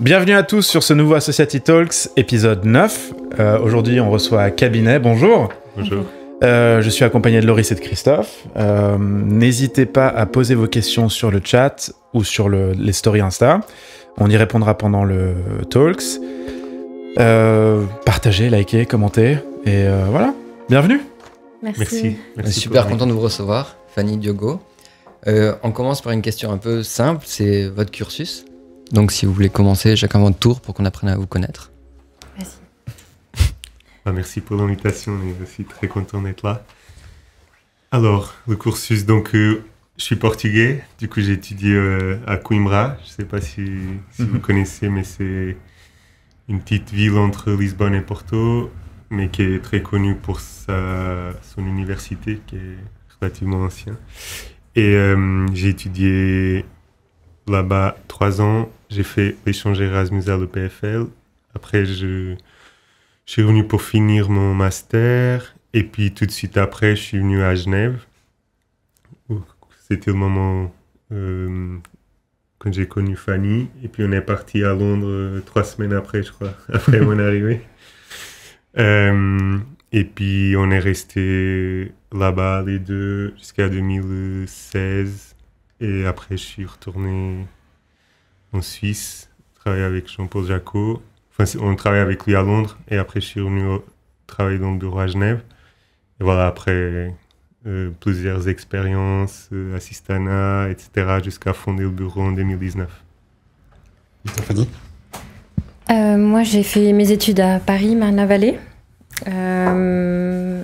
Bienvenue à tous sur ce nouveau Associati Talks, épisode 9. Euh, aujourd'hui, on reçoit Cabinet. Bonjour. Bonjour. Euh, je suis accompagné de Loris et de Christophe. Euh, n'hésitez pas à poser vos questions sur le chat ou sur les stories Insta. On y répondra pendant le Talks. partagez, likez, commentez. Et voilà, bienvenue. Merci. Merci. Merci Super content de vous recevoir, Fanny Diogo. on commence par une question un peu simple, c'est votre cursus donc si vous voulez commencer, chacun votre tour pour qu'on apprenne à vous connaître. Merci. Ah, merci pour l'invitation, on est aussi très content d'être là. Alors, le cursus, donc euh, je suis portugais, du coup j'ai étudié euh, à Coimbra, je ne sais pas si, vous mhm. connaissez, mais c'est une petite ville entre Lisbonne et Porto, mais qui est très connue pour sa, son université, qui est relativement ancienne. Et euh, j'ai étudié là-bas trois ans j'ai fait l'échange Erasmus à l'EPFL. Après, je, suis revenu pour finir mon master. Et puis, tout de suite après, je suis venu à Genève. C'était le moment euh, quand j'ai connu Fanny. Et puis, on est parti à Londres euh, trois semaines après, je crois, après mon arrivée. Euh, et puis, on est resté là-bas les deux jusqu'à 2016. Et après, je suis retourné en Suisse, travailler avec Jean-Paul Jacot. Enfin, on travaille avec lui à Londres et après je suis revenu travailler dans le bureau à Genève. Et voilà, après euh, plusieurs expériences, euh, assistana, etc., jusqu'à fonder le bureau en 2019. Stéphanie euh, Moi, j'ai fait mes études à Paris, Marne-la-Vallée. Euh,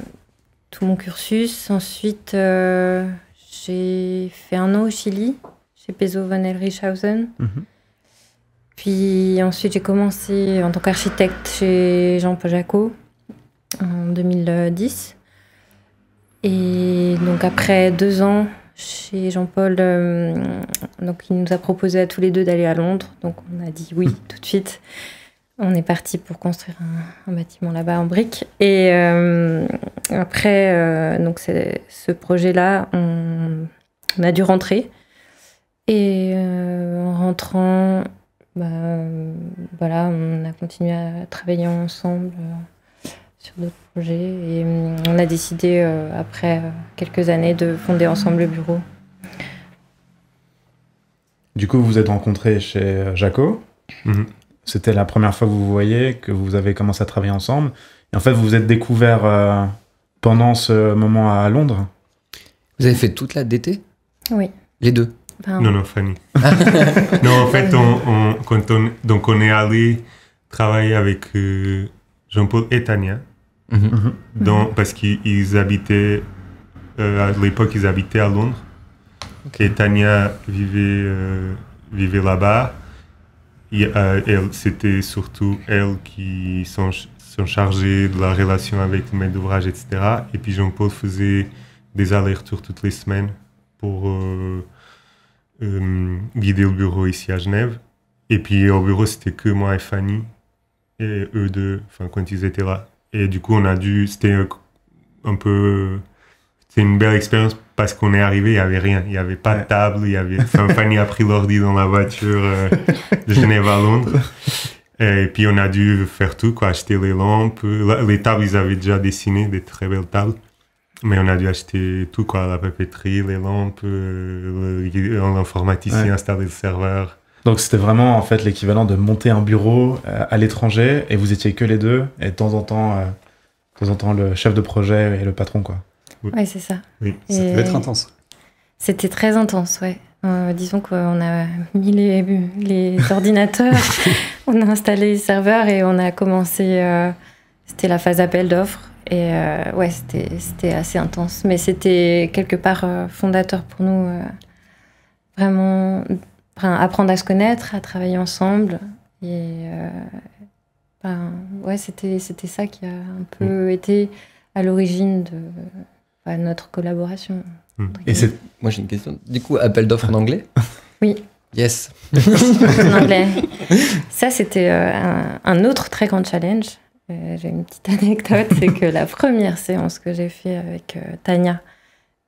tout mon cursus. Ensuite, j'ai fait un an au Chili, chez Peso Van Elrichhausen. Mhm. Puis ensuite, j'ai commencé en tant qu'architecte chez Jean-Paul Jacot en 2010. Et donc après deux ans chez Jean-Paul, euh, il nous a proposé à tous les deux d'aller à Londres. Donc on a dit oui tout de suite. On est parti pour construire un, bâtiment là-bas en briques. Et euh, après, euh, ce projet-là, on, a dû rentrer. Et en rentrant, bah, euh, voilà, on a continué à travailler ensemble euh, sur d'autres projets et euh, on a décidé après quelques années de fonder ensemble le bureau. Du coup, vous vous êtes rencontrés chez Jaco. Mm-hmm. C'était la première fois que vous vous voyez, que vous avez commencé à travailler ensemble. Et en fait, vous vous êtes découvert pendant ce moment à Londres. Vous avez fait toute la DT Oui. Les deux non, non, Fanny. non, en fait, on, donc on est allé travailler avec euh, Jean-Paul et Tania. Mhm. Mhm. parce qu'ils habitaient, euh, à l'époque, ils habitaient à Londres. Et Tania vivait, euh, vivait là-bas. C'était surtout elle qui sont, sont de la relation avec le maître d'ouvrage, etc. Et puis Jean-Paul faisait des allers-retours toutes les semaines pour euh, guider le bureau ici à Genève. Et puis au bureau, c'était que moi et Fanny, et eux deux, enfin quand ils étaient là. Et du coup, on a dû, c'était euh, un peu, c'était une belle expérience parce qu'on est arrivé, il n'y avait rien. Il n'y avait pas de table, il y avait, Fanny a pris l'ordi dans la voiture euh, de Genève à Londres. Et puis on a dû faire tout, quoi, acheter les lampes. Les tables, ils avaient déjà dessiné des très belles tables. Mais on a dû acheter tout, quoi, la papeterie, les lampes, euh, euh, l'informaticien, installer le serveur. Donc c'était vraiment en fait l'équivalent de monter un bureau euh, à l'étranger et vous étiez que les deux et de temps en temps, de temps en temps le chef de projet et le patron quoi. Oui, c'est ça. Oui. Ça devait être intense. C'était très intense, ouais. disons qu'on a mis les, ordinateurs, on a installé le serveur et on a commencé. c'était la phase appel d'offres et euh, ouais, c'était assez intense. Mais c'était quelque part euh, fondateur pour nous. Euh, vraiment, enfin, apprendre à se connaître, à travailler ensemble. Et ben, ouais, c'était ça qui a un peu mm. été à l'origine de ben, notre collaboration. Mm. Et Moi, j'ai une question. Du coup, appel d'offres en anglais Oui. Yes. en anglais. Ça, c'était un autre très grand challenge. Euh, j'ai une petite anecdote, c'est que la première séance que j'ai fait avec euh, Tania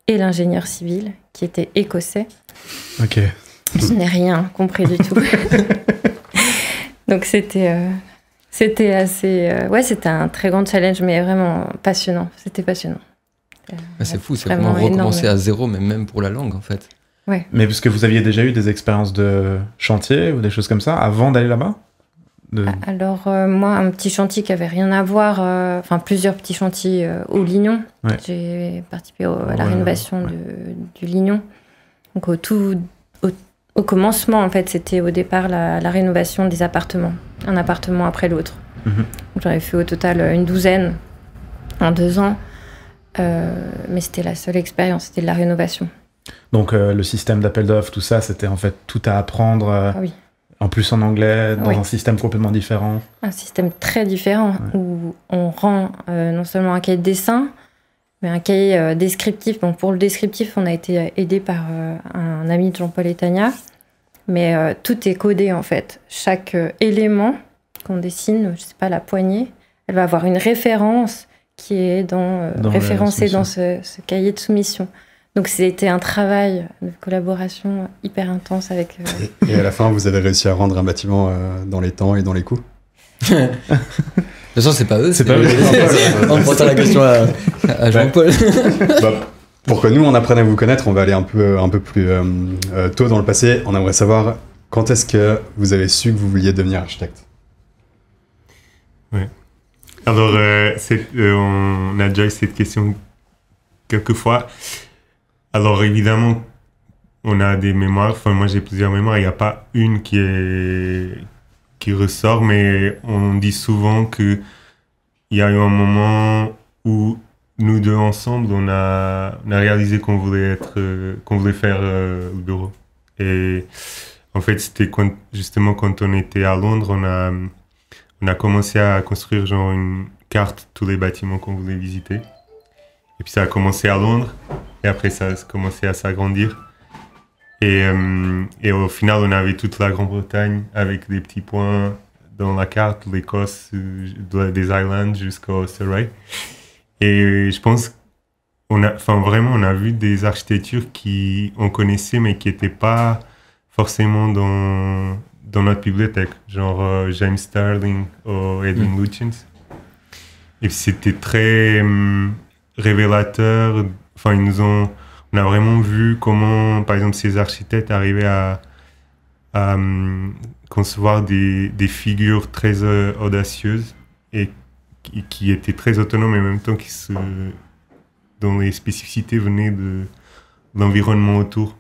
et l'ingénieur civil, qui était écossais, ok je n'ai rien compris du tout. Donc c'était euh, c'était assez ouais c'était un très grand challenge mais vraiment passionnant c'était passionnant. Ah, c'est fou c'est vraiment recommencer à zéro mais même pour la langue en fait. Ouais. Mais parce que vous aviez déjà eu des expériences de chantier ou des choses comme ça avant d'aller là-bas ah, alors, euh, moi, un petit chantier qui avait rien à voir, euh, enfin plusieurs petits chantiers euh, au Lignon. J'ai participé à la rénovation du Lignon. Donc, au, tout, au, commencement, en fait, c'était au départ la, rénovation des appartements, un appartement après l'autre. Mhm. J'en ai fait au total une douzaine en deux ans. mais c'était la seule expérience, c'était de la rénovation. Donc, le système d'appel d'offres, tout ça, c'était en fait tout à apprendre. Ah oui en plus en anglais, dans un système complètement différent. Un système très différent où on rend euh, non seulement un cahier de dessin, mais un cahier euh, descriptif. pour le descriptif, on a été euh, aidé par un ami de Jean-Paul Etania, mais tout est codé en fait. Chaque élément qu'on dessine, je ne sais pas la poignée, elle va avoir une référence qui est référencée dans ce, cahier de soumission. Donc c'était un travail de collaboration hyper intense avec. Euh, et, à la fin, vous avez réussi à rendre un bâtiment euh, dans les temps et dans les coûts De toute façon, c'est pas eux. C'est pas eux. On posant la question à, Jean-Paul. Bah, pour que nous, on apprenne à vous connaître, on va aller un peu, un peu plus euh, tôt dans le passé. On aimerait savoir quand est-ce que vous avez su que vous vouliez devenir architecte Oui. Alors, on a déjà cette question quelques fois. Alors évidemment, on a des mémoires, moi j'ai plusieurs mémoires, il n'y a pas une qui, ressort, mais on dit souvent qu'il y a eu un moment où nous deux ensemble, on a, réalisé qu'on voulait, être, euh, qu'on voulait faire le euh, bureau. Et en fait, c'était justement quand on était à Londres, on a, on a commencé à construire genre une carte tous les bâtiments qu'on voulait visiter. Et puis ça a commencé à Londres après, ça a commencé à s'agrandir. Et, euh, et, au final, on avait toute la Grande-Bretagne avec des petits points dans la carte, l'Écosse, des Islands jusqu'au Surrey. Et je pense on a, enfin vraiment, on a vu des architectures qui on connaissait mais qui n'étaient pas forcément dans, dans notre bibliothèque, genre euh, James Sterling ou Edwin mm. Lutyens. Et c'était très hum, révélateur ils on a vraiment vu comment, par exemple, ces architectes arrivaient à, hum, concevoir des, figures très euh, audacieuses et qui, étaient très autonomes et en même temps qui dont les spécificités venaient de, de l'environnement autour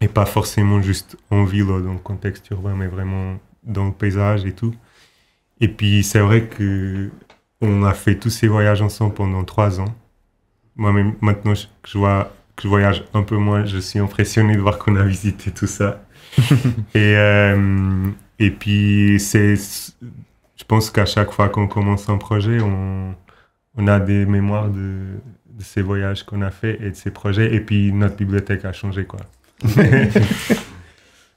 et pas forcément juste en ville, dans le contexte urbain, mais vraiment dans le paysage et tout. Et puis c'est vrai que on a fait tous ces voyages ensemble pendant trois ans moi-même, maintenant que je, vois, que je voyage un peu moins, je suis impressionné de voir qu'on a visité tout ça. et, euh, et puis, c'est, je pense qu'à chaque fois qu'on commence un projet, on, on a des mémoires de, ces voyages qu'on a fait et de ces projets. Et puis, notre bibliothèque a changé, quoi.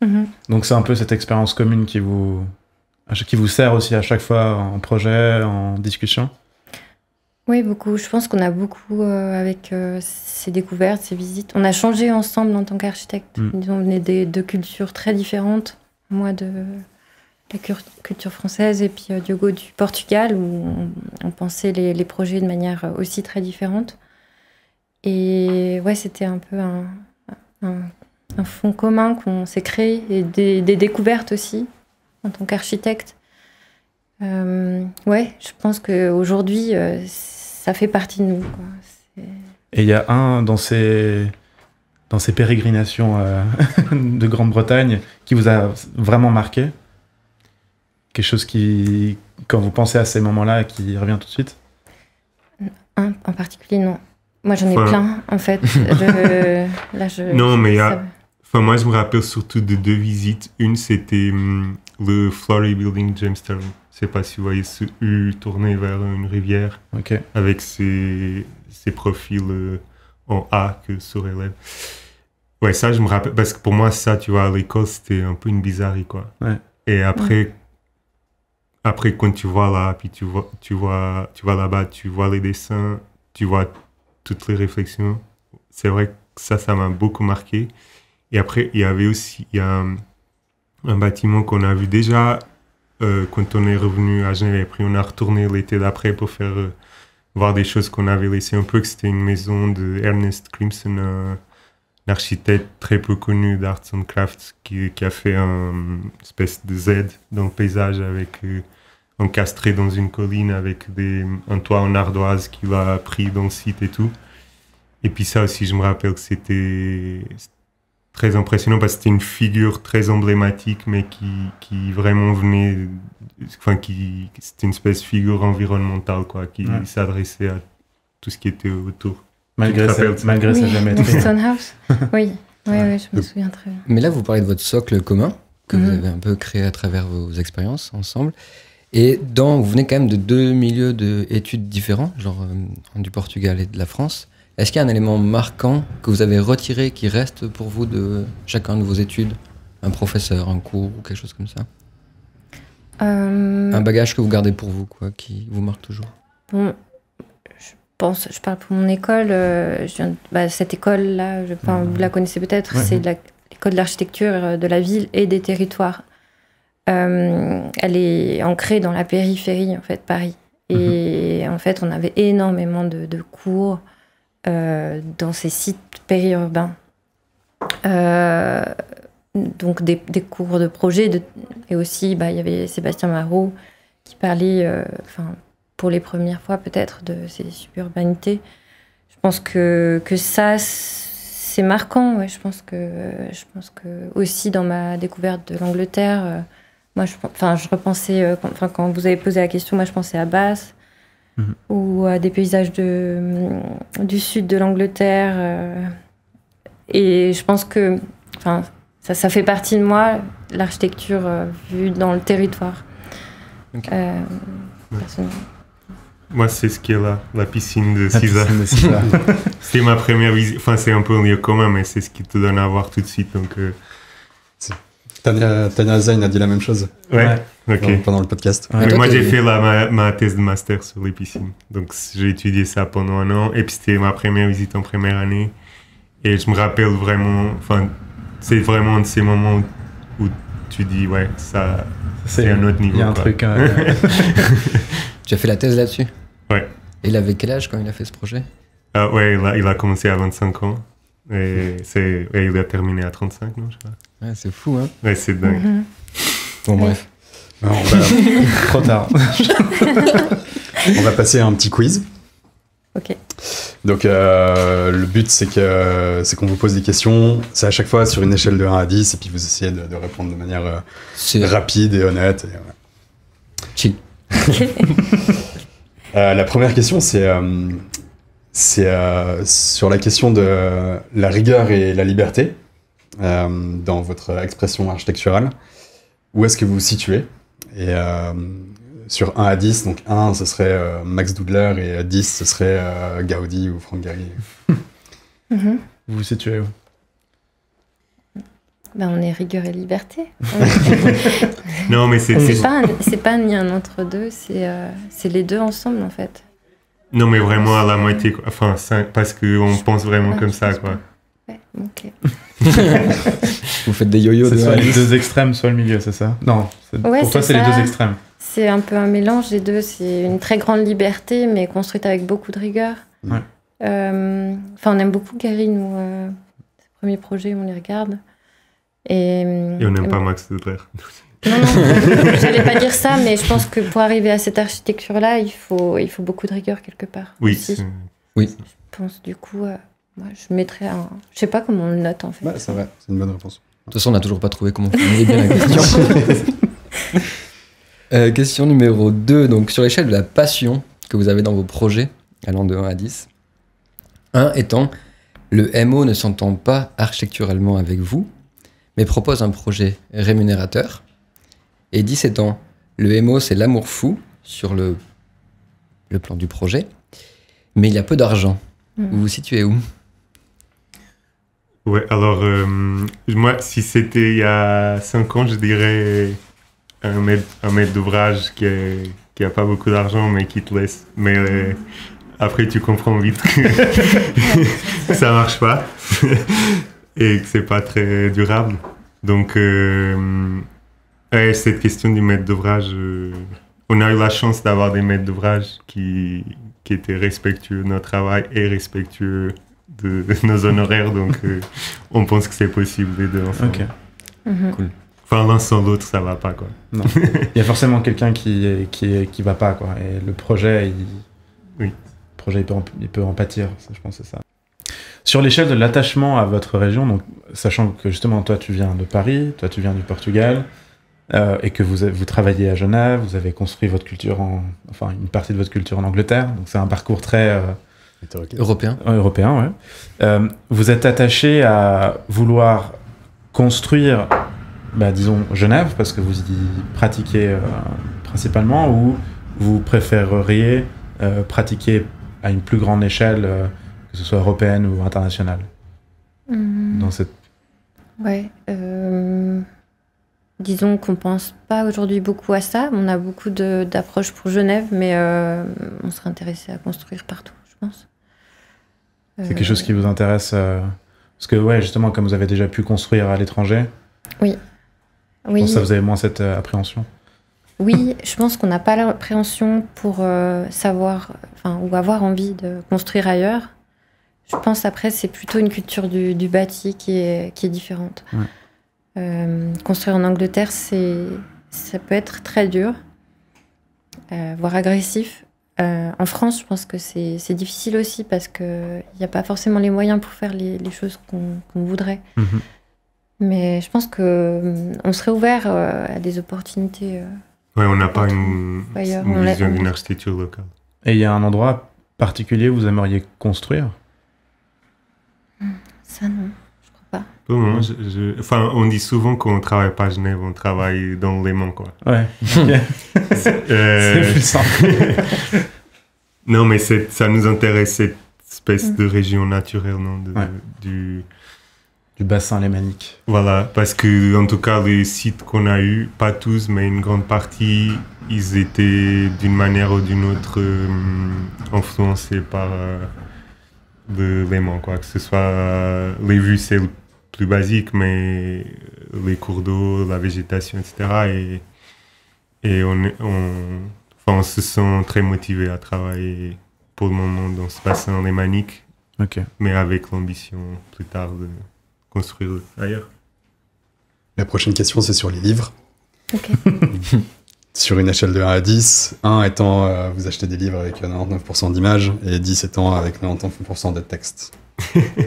Mhm. Donc, c'est un peu cette expérience commune qui vous, qui vous sert aussi à chaque fois en projet, en discussion oui, beaucoup. Je pense qu'on a beaucoup, euh, avec euh, ces découvertes, ces visites, on a changé ensemble en tant qu'architecte. Mm. Ils On venu des, de cultures très différentes. Moi, de la culture française et puis euh, Diogo du Portugal, où on, pensait les, projets de manière aussi très différente. Et ouais, c'était un peu un, fond commun qu'on s'est créé et des, découvertes aussi en tant qu'architecte. ouais, je pense qu'aujourd'hui, euh, ça fait partie de nous. Et il y a un dans ces, dans ces pérégrinations euh, de Grande-Bretagne qui vous a vraiment marqué Quelque chose qui, quand vous pensez à ces moments-là, qui revient tout de suite un, En particulier, non. Moi, j'en ai plein, en fait. Là, je... Non, mais enfin, moi, je me rappelle surtout de deux visites. Une, c'était hum, le Flory Building Jamestown je sais pas si vous voyez ce U tourné vers une rivière, avec ses, profils euh, en A que se relève. Ouais, ça, je me rappelle, parce que pour moi, ça, tu vois, à l'école, c'était un peu une bizarrerie, quoi. Et après, après, quand tu vois là, puis tu vois, tu vois, tu vois là-bas, tu vois les dessins, tu vois toutes les réflexions, c'est vrai que ça, ça m'a beaucoup marqué. Et après, il y avait aussi, il un, un bâtiment qu'on a vu déjà euh, quand on est revenu à Genève, puis on a retourné l'été d'après pour faire euh, voir des choses qu'on avait laissées un peu, que c'était une maison de Ernest Crimson, un, architecte très peu connu d'Arts and Crafts, qui, a fait une espèce de Z dans le paysage avec euh, encastré dans une colline avec des, un toit en ardoise qu'il a pris dans le site et tout. Et puis ça aussi, je me rappelle que c'était très impressionnant parce que c'était une figure très emblématique, mais qui, qui vraiment venait, enfin, qui, c'était une espèce de figure environnementale, quoi, qui s'adressait à tout ce qui était autour. Malgré, ça, malgré oui, Stonehouse, oui. Oui, oui, je me souviens très bien. Mais là, vous parlez de votre socle commun que vous mhm. avez un peu créé à travers vos expériences ensemble. Et dans, vous venez quand même de deux milieux d'études études différents, genre euh, du Portugal et de la France. Est-ce qu'il y a un élément marquant que vous avez retiré qui reste pour vous de chacun de vos études Un professeur, un cours ou quelque chose comme ça euh, Un bagage que vous gardez pour vous, quoi, qui vous marque toujours je pense, je parle pour mon école. Euh, bah, cette école-là, je, vous la connaissez peut-être, c'est l'école de l'architecture euh, de la ville et des territoires. elle est ancrée dans la périphérie, en fait, Paris. Et mhm. en fait, on avait énormément de, de cours euh, dans ces sites périurbains. Euh, donc des, cours de projet, et aussi bah, il y avait Sébastien Marot qui parlait, euh, pour les premières fois peut-être, de ces suburbanités. Je pense que, que ça, c'est marquant. Ouais. Je, pense que, je pense que aussi dans ma découverte de l'Angleterre, moi, enfin, je repensais, quand, enfin, quand vous avez posé la question, moi je pensais à Basse ou à euh, des paysages de, euh, du sud de l'Angleterre. Euh. et je pense que enfin, ça, ça fait partie de moi, l'architecture vue dans le territoire. Moi, c'est ce qui est là, la piscine de Cisa. c'est ma première visite. Enfin, c'est un peu un lieu commun, mais c'est ce qui te donne à voir tout de suite. Donc, Tania, Zayn a dit la même chose. Ouais. Pendant, le podcast. moi, j'ai fait ma, ma, thèse de master sur les piscines. Donc, j'ai étudié ça pendant un an. Et puis, c'était ma première visite en première année. Et je me rappelle vraiment. Enfin, c'est vraiment de ces moments où, tu dis, ouais, ça, c'est un autre niveau. Il y a un truc. Euh, tu as fait la thèse là-dessus Ouais. Et il avait quel âge quand il a fait ce projet euh, Ouais, il a, commencé à 25 ans. Et, il a terminé à 35, non je crois c'est fou, hein Ouais, c'est dingue. Mhm. Bon, bref. Trop tard. on va passer à un petit quiz. Ok. Donc, euh, le but, c'est que c'est qu'on vous pose des questions. C'est à chaque fois sur une échelle de 1 à 10, et puis vous essayez de, répondre de manière euh, rapide et honnête. Euh, la première question, c'est c'est sur la question de la rigueur et la liberté. Euh, dans votre expression architecturale. Où est-ce que vous vous situez Et euh, sur 1 à 10, donc 1 ce serait euh, Max Doudler et 10 ce serait Gaudi ou Franck Gehry. Mhm. Vous vous situez où ben, on est rigueur et liberté. non, mais c'est. pas, pas ni un entre-deux, c'est les deux ensemble en fait. Non, mais vraiment à la moitié, Enfin, parce qu'on pense vraiment comme ça, quoi ok Vous faites des yo-yo. C'est soit les deux extrêmes, soit le milieu, c'est ça Non. pour toi, c'est les deux extrêmes. C'est un peu un mélange des deux. C'est une très grande liberté, mais construite avec beaucoup de rigueur. Euh, enfin, on aime beaucoup Gary, nous. Euh, ses premiers projets, on les regarde. Et, on n'aime pas Max Deter. Non, non, n'allais pas dire ça, mais je pense que pour arriver à cette architecture-là, il faut, il faut beaucoup de rigueur quelque part. Oui. Oui. Je pense du coup. Euh, je mettrais un. Je sais pas comment on le note en fait. c'est bah, vrai, c'est une bonne réponse. De toute façon, on n'a toujours pas trouvé comment bien la question. Euh, question numéro 2. Donc, sur l'échelle de la passion que vous avez dans vos projets, allant de 1 à 10, 1 étant le MO ne s'entend pas architecturalement avec vous, mais propose un projet rémunérateur. Et 10 étant le MO, c'est l'amour fou sur le, le plan du projet, mais il y a peu d'argent. Hmm. Vous vous situez où Ouais, alors, euh, moi, si c'était il y a 5 ans, je dirais un maître, d'ouvrage qui n'a a pas beaucoup d'argent, mais qui te laisse. Mais euh, après, tu comprends vite que ça marche pas et que c'est pas très durable. Donc, euh, cette question du maître d'ouvrage, on a eu la chance d'avoir des maîtres d'ouvrage qui, qui étaient respectueux de notre travail et respectueux de nos honoraires, donc euh, on pense que c'est possible les deux ensemble. Ok. Mhm. Mhm. Cool. Enfin, l'un sans l'autre, ça va pas, quoi. Non. Il y a forcément quelqu'un qui, qui, va pas, quoi. Et le projet, il, oui. projet, il, peut, en, pâtir, je pense, c'est ça. Sur l'échelle de l'attachement à votre région, donc, sachant que justement, toi, tu viens de Paris, toi, tu viens du Portugal, euh, et que vous, vous travaillez à Genève, vous avez construit votre culture, en, enfin, une partie de votre culture en Angleterre, donc c'est un parcours très. Euh, Européen. Européen, ouais. Euh, vous êtes attaché à vouloir construire, bah, disons, Genève, parce que vous y pratiquez euh, principalement, ou vous préféreriez euh, pratiquer à une plus grande échelle, que ce soit européenne ou internationale mmh. Dans cette. Ouais. Disons qu'on pense pas aujourd'hui beaucoup à ça. On a beaucoup d'approches pour Genève, mais on serait intéressé à construire partout, je pense. C'est euh, quelque chose qui vous intéresse euh, Parce que, ouais, justement, comme vous avez déjà pu construire à l'étranger. Oui. oui. ça, vous avez moins cette euh, appréhension Oui, je pense qu'on n'a pas l'appréhension pour savoir ou avoir envie de construire ailleurs. Je pense après, c'est plutôt une culture du, bâti qui est, qui est différente. construire en Angleterre, c'est, ça peut être très dur, voire agressif. Euh, en France, je pense que c'est difficile aussi parce qu'il n'y a pas forcément les moyens pour faire les, choses qu'on voudrait. Mhm. Mais je pense qu'on hum, serait ouvert euh, à des opportunités. Euh, oui, on n'a pas une, vision d'une architecture locale. Et il y a un endroit particulier où vous aimeriez construire Ça, non. je ne crois Enfin, on dit souvent qu'on ne travaille pas à Genève, on travaille dans les Mans, quoi. Ouais. c'est plus simple. Non, mais ça nous intéresse cette espèce mm. de région naturelle, non de, du... bassin lémanique. Voilà, parce que en tout cas, les sites qu'on a eus, pas tous, mais une grande partie, ils étaient d'une manière ou d'une autre euh, influencés par euh, le quoi. Que ce soit euh, les vues, c'est le plus basique, mais les cours d'eau, la végétation, etc. Et, et on, on on se sent très motivé à travailler pour le moment dans ce bassin émanique, okay. mais avec l'ambition plus tard de construire ailleurs. La prochaine question, c'est sur les livres. sur une échelle de 1 à 10, 1 étant euh, vous achetez des livres avec 99% d'images et 10 étant avec 99% de texte.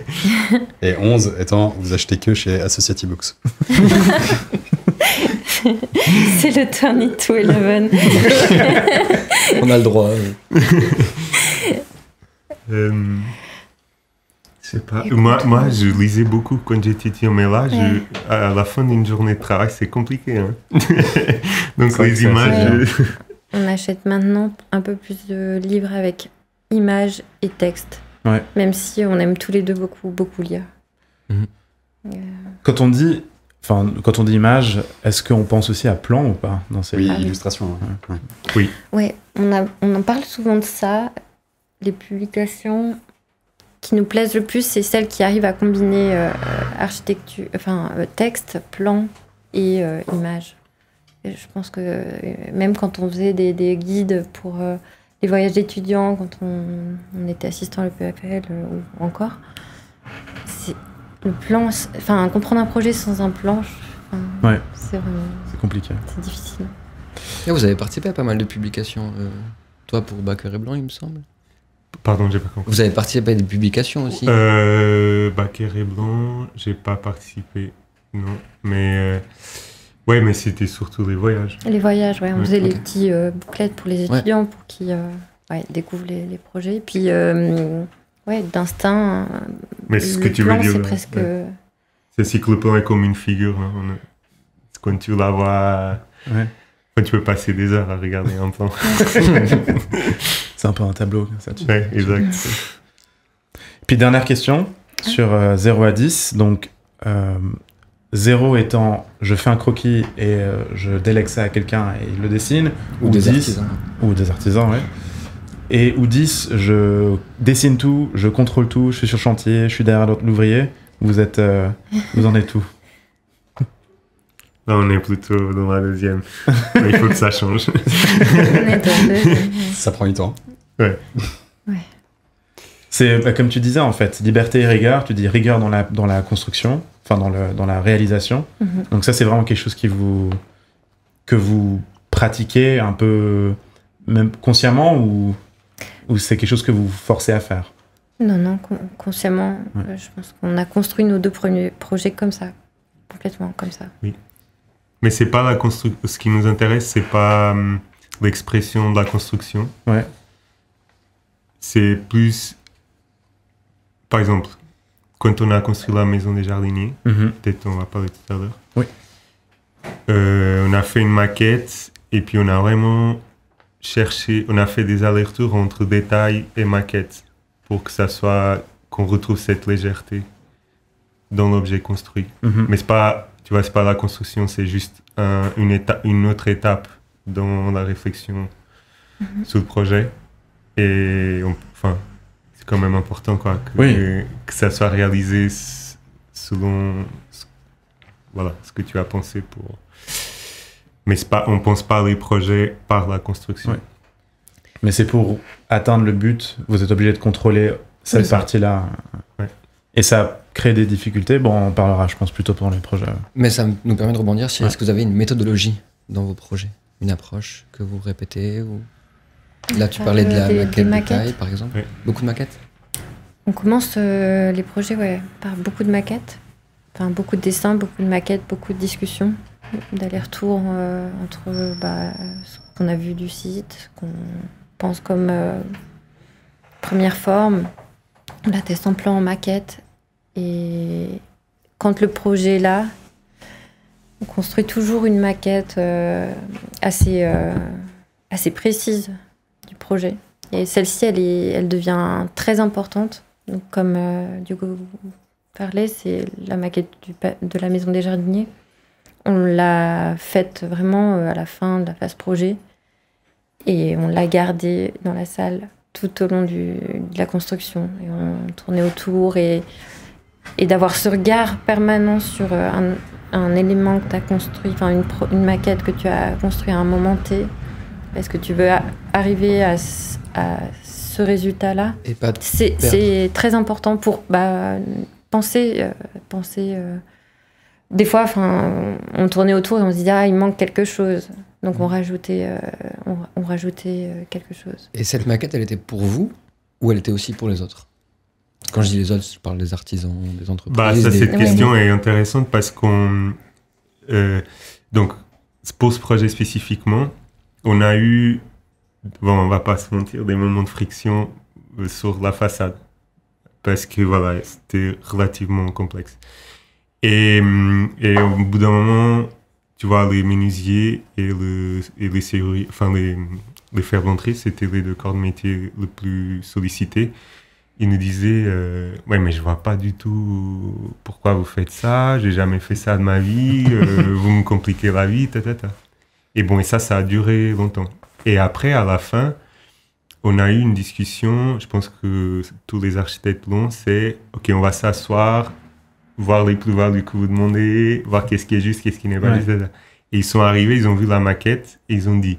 et 11 étant vous achetez que chez associative Books. C'est le turn it to eleven. On a le droit. Euh, pas. moi, moi, je lisais beaucoup quand j'étais en mais là, à la fin d'une journée de travail, c'est compliqué. Hein. Donc les images. Euh, on achète maintenant un peu plus de livres avec images et textes. Ouais. Même si on aime tous les deux beaucoup, beaucoup lire. Mhm. Euh, quand on dit Enfin, quand on dit image, est-ce qu'on pense aussi à plan ou pas dans ces... Oui, illustration. Oui. Oui. on, en parle souvent de ça. Les publications qui nous plaisent le plus, c'est celles qui arrivent à combiner euh, architecture, enfin euh, texte, plan et images. Euh, image. je pense que même quand on faisait des, guides pour les voyages d'étudiants, quand on, on, était assistant à l'EPFL ou encore, le plan, enfin, comprendre un projet sans un plan, c'est compliqué. C'est difficile. Et vous avez participé à pas mal de publications. Euh, toi pour Bacquer et Blanc, il me semble. Pardon, j'ai pas compris. Vous avez participé à des publications aussi euh, Bacquer et Blanc, j'ai pas participé, non. Mais. Euh, ouais, mais c'était surtout les voyages. Les voyages, ouais. On faisait les petits bouclettes pour les étudiants pour qu'ils découvrent les, les, projets. Puis ouais, d'instinct. Mais ce que tu veux dire. C'est presque. c'est Ce est comme une figure. Hein, quand tu la vois. Quand tu peux passer des heures à regarder un plan. c'est un peu un tableau, ça. Tu... Ouais, exact. Puis dernière question ah. sur 0 euh, à 10. Donc, 0 euh, étant je fais un croquis et euh, je délègue ça à quelqu'un et il le dessine. Ou, des 10, artisans. Ou des artisans, ouais. Et ou 10, je dessine tout, je contrôle tout, je suis sur chantier, je suis derrière l'ouvrier. Vous êtes, euh, vous en êtes tout. Là, on est plutôt dans la deuxième. il faut que ça change. Ça prend du temps. Ouais. ouais. C'est bah, comme tu disais en fait, liberté et rigueur. Tu dis rigueur dans la, dans la construction, enfin dans, le, dans la réalisation. Mhm. Donc ça, c'est vraiment quelque chose qui vous, que vous pratiquez un peu même consciemment ou ou c'est quelque chose que vous vous forcez à faire Non, non, consciemment, euh, je pense qu'on a construit nos deux premiers projets comme ça, complètement comme ça. Oui. Mais c'est pas la construction. Ce qui nous intéresse, c'est pas hum, l'expression de la construction. Ouais. C'est plus, par exemple, quand on a construit la maison des jardiniers, mm-hmm. peut-être on va parler tout à l'heure. Oui. Euh, on a fait une maquette et puis on a vraiment on a fait des allers-retours entre détails et maquettes pour que ça soit, qu'on retrouve cette légèreté dans l'objet construit. Mhm. Mais c'est pas, tu vois, c'est pas la construction, c'est juste une, étape, une autre étape dans la réflexion mhm. sur le projet. Et enfin, c'est quand même important, quoi, que, que, ça soit réalisé selon voilà, ce que tu as pensé pour mais pas, on pense pas les projets par la construction. Mais c'est pour atteindre le but, vous êtes obligé de contrôler cette partie-là. Et ça crée des difficultés. Bon, on parlera, je pense, plutôt pour les projets. Mais ça nous permet de rebondir si est-ce que vous avez une méthodologie dans vos projets, une approche que vous répétez ou... Là, tu euh, parlais de la maquette par exemple. Beaucoup de maquettes On commence euh, les projets par beaucoup de maquettes. Enfin, beaucoup de dessins, beaucoup de maquettes, beaucoup de discussions d'aller-retour euh, entre bah, ce qu'on a vu du site, qu'on pense comme euh, première forme, la bah, test en plan, en maquette. Et quand le projet est là, on construit toujours une maquette euh, assez, assez précise du projet. Et celle-ci, elle, elle devient très importante. Donc, comme Diogo parlait, c'est la maquette de la maison des jardiniers. On l'a faite vraiment euh, à la fin de la phase projet et on l'a gardée dans la salle tout au long de la construction. Et on tournait autour et, d'avoir ce regard permanent sur euh, un, élément que tu as construit, enfin une, maquette que tu as construit à un moment T, parce que tu veux arriver à, ce résultat-là. C'est très important pour bah, penser, euh, penser des fois, on tournait autour et on se disait, ah, il manque quelque chose. Donc on mm. rajoutait, euh, on, rajoutait euh, quelque chose. Et cette maquette, elle était pour vous ou elle était aussi pour les autres Quand je dis les autres, je parle des artisans, des entreprises. Bah, cette question est intéressante parce qu'on. Euh, donc, pour ce projet spécifiquement, on a eu, bon, on va pas se mentir, des moments de friction sur la façade. Parce que voilà, c'était relativement complexe. Euh, et, au bout d'un moment, tu vois, les menuisiers et, les serruriers, c'était les deux corps de métier le plus sollicités. Ils nous disaient euh, Ouais, mais je vois pas du tout pourquoi vous faites ça, j'ai jamais fait ça de ma vie, euh, vous me compliquez la vie, ta, Et bon, et ça, ça a duré longtemps. Et après, à la fin, on a eu une discussion, je pense que tous les architectes l'ont, c'est, OK, on va s'asseoir voir les plus-values que vous demandez, voir qu'est-ce qui est juste, qu'est-ce qui n'est pas juste. Et ils sont arrivés, ils ont vu la maquette et ils ont dit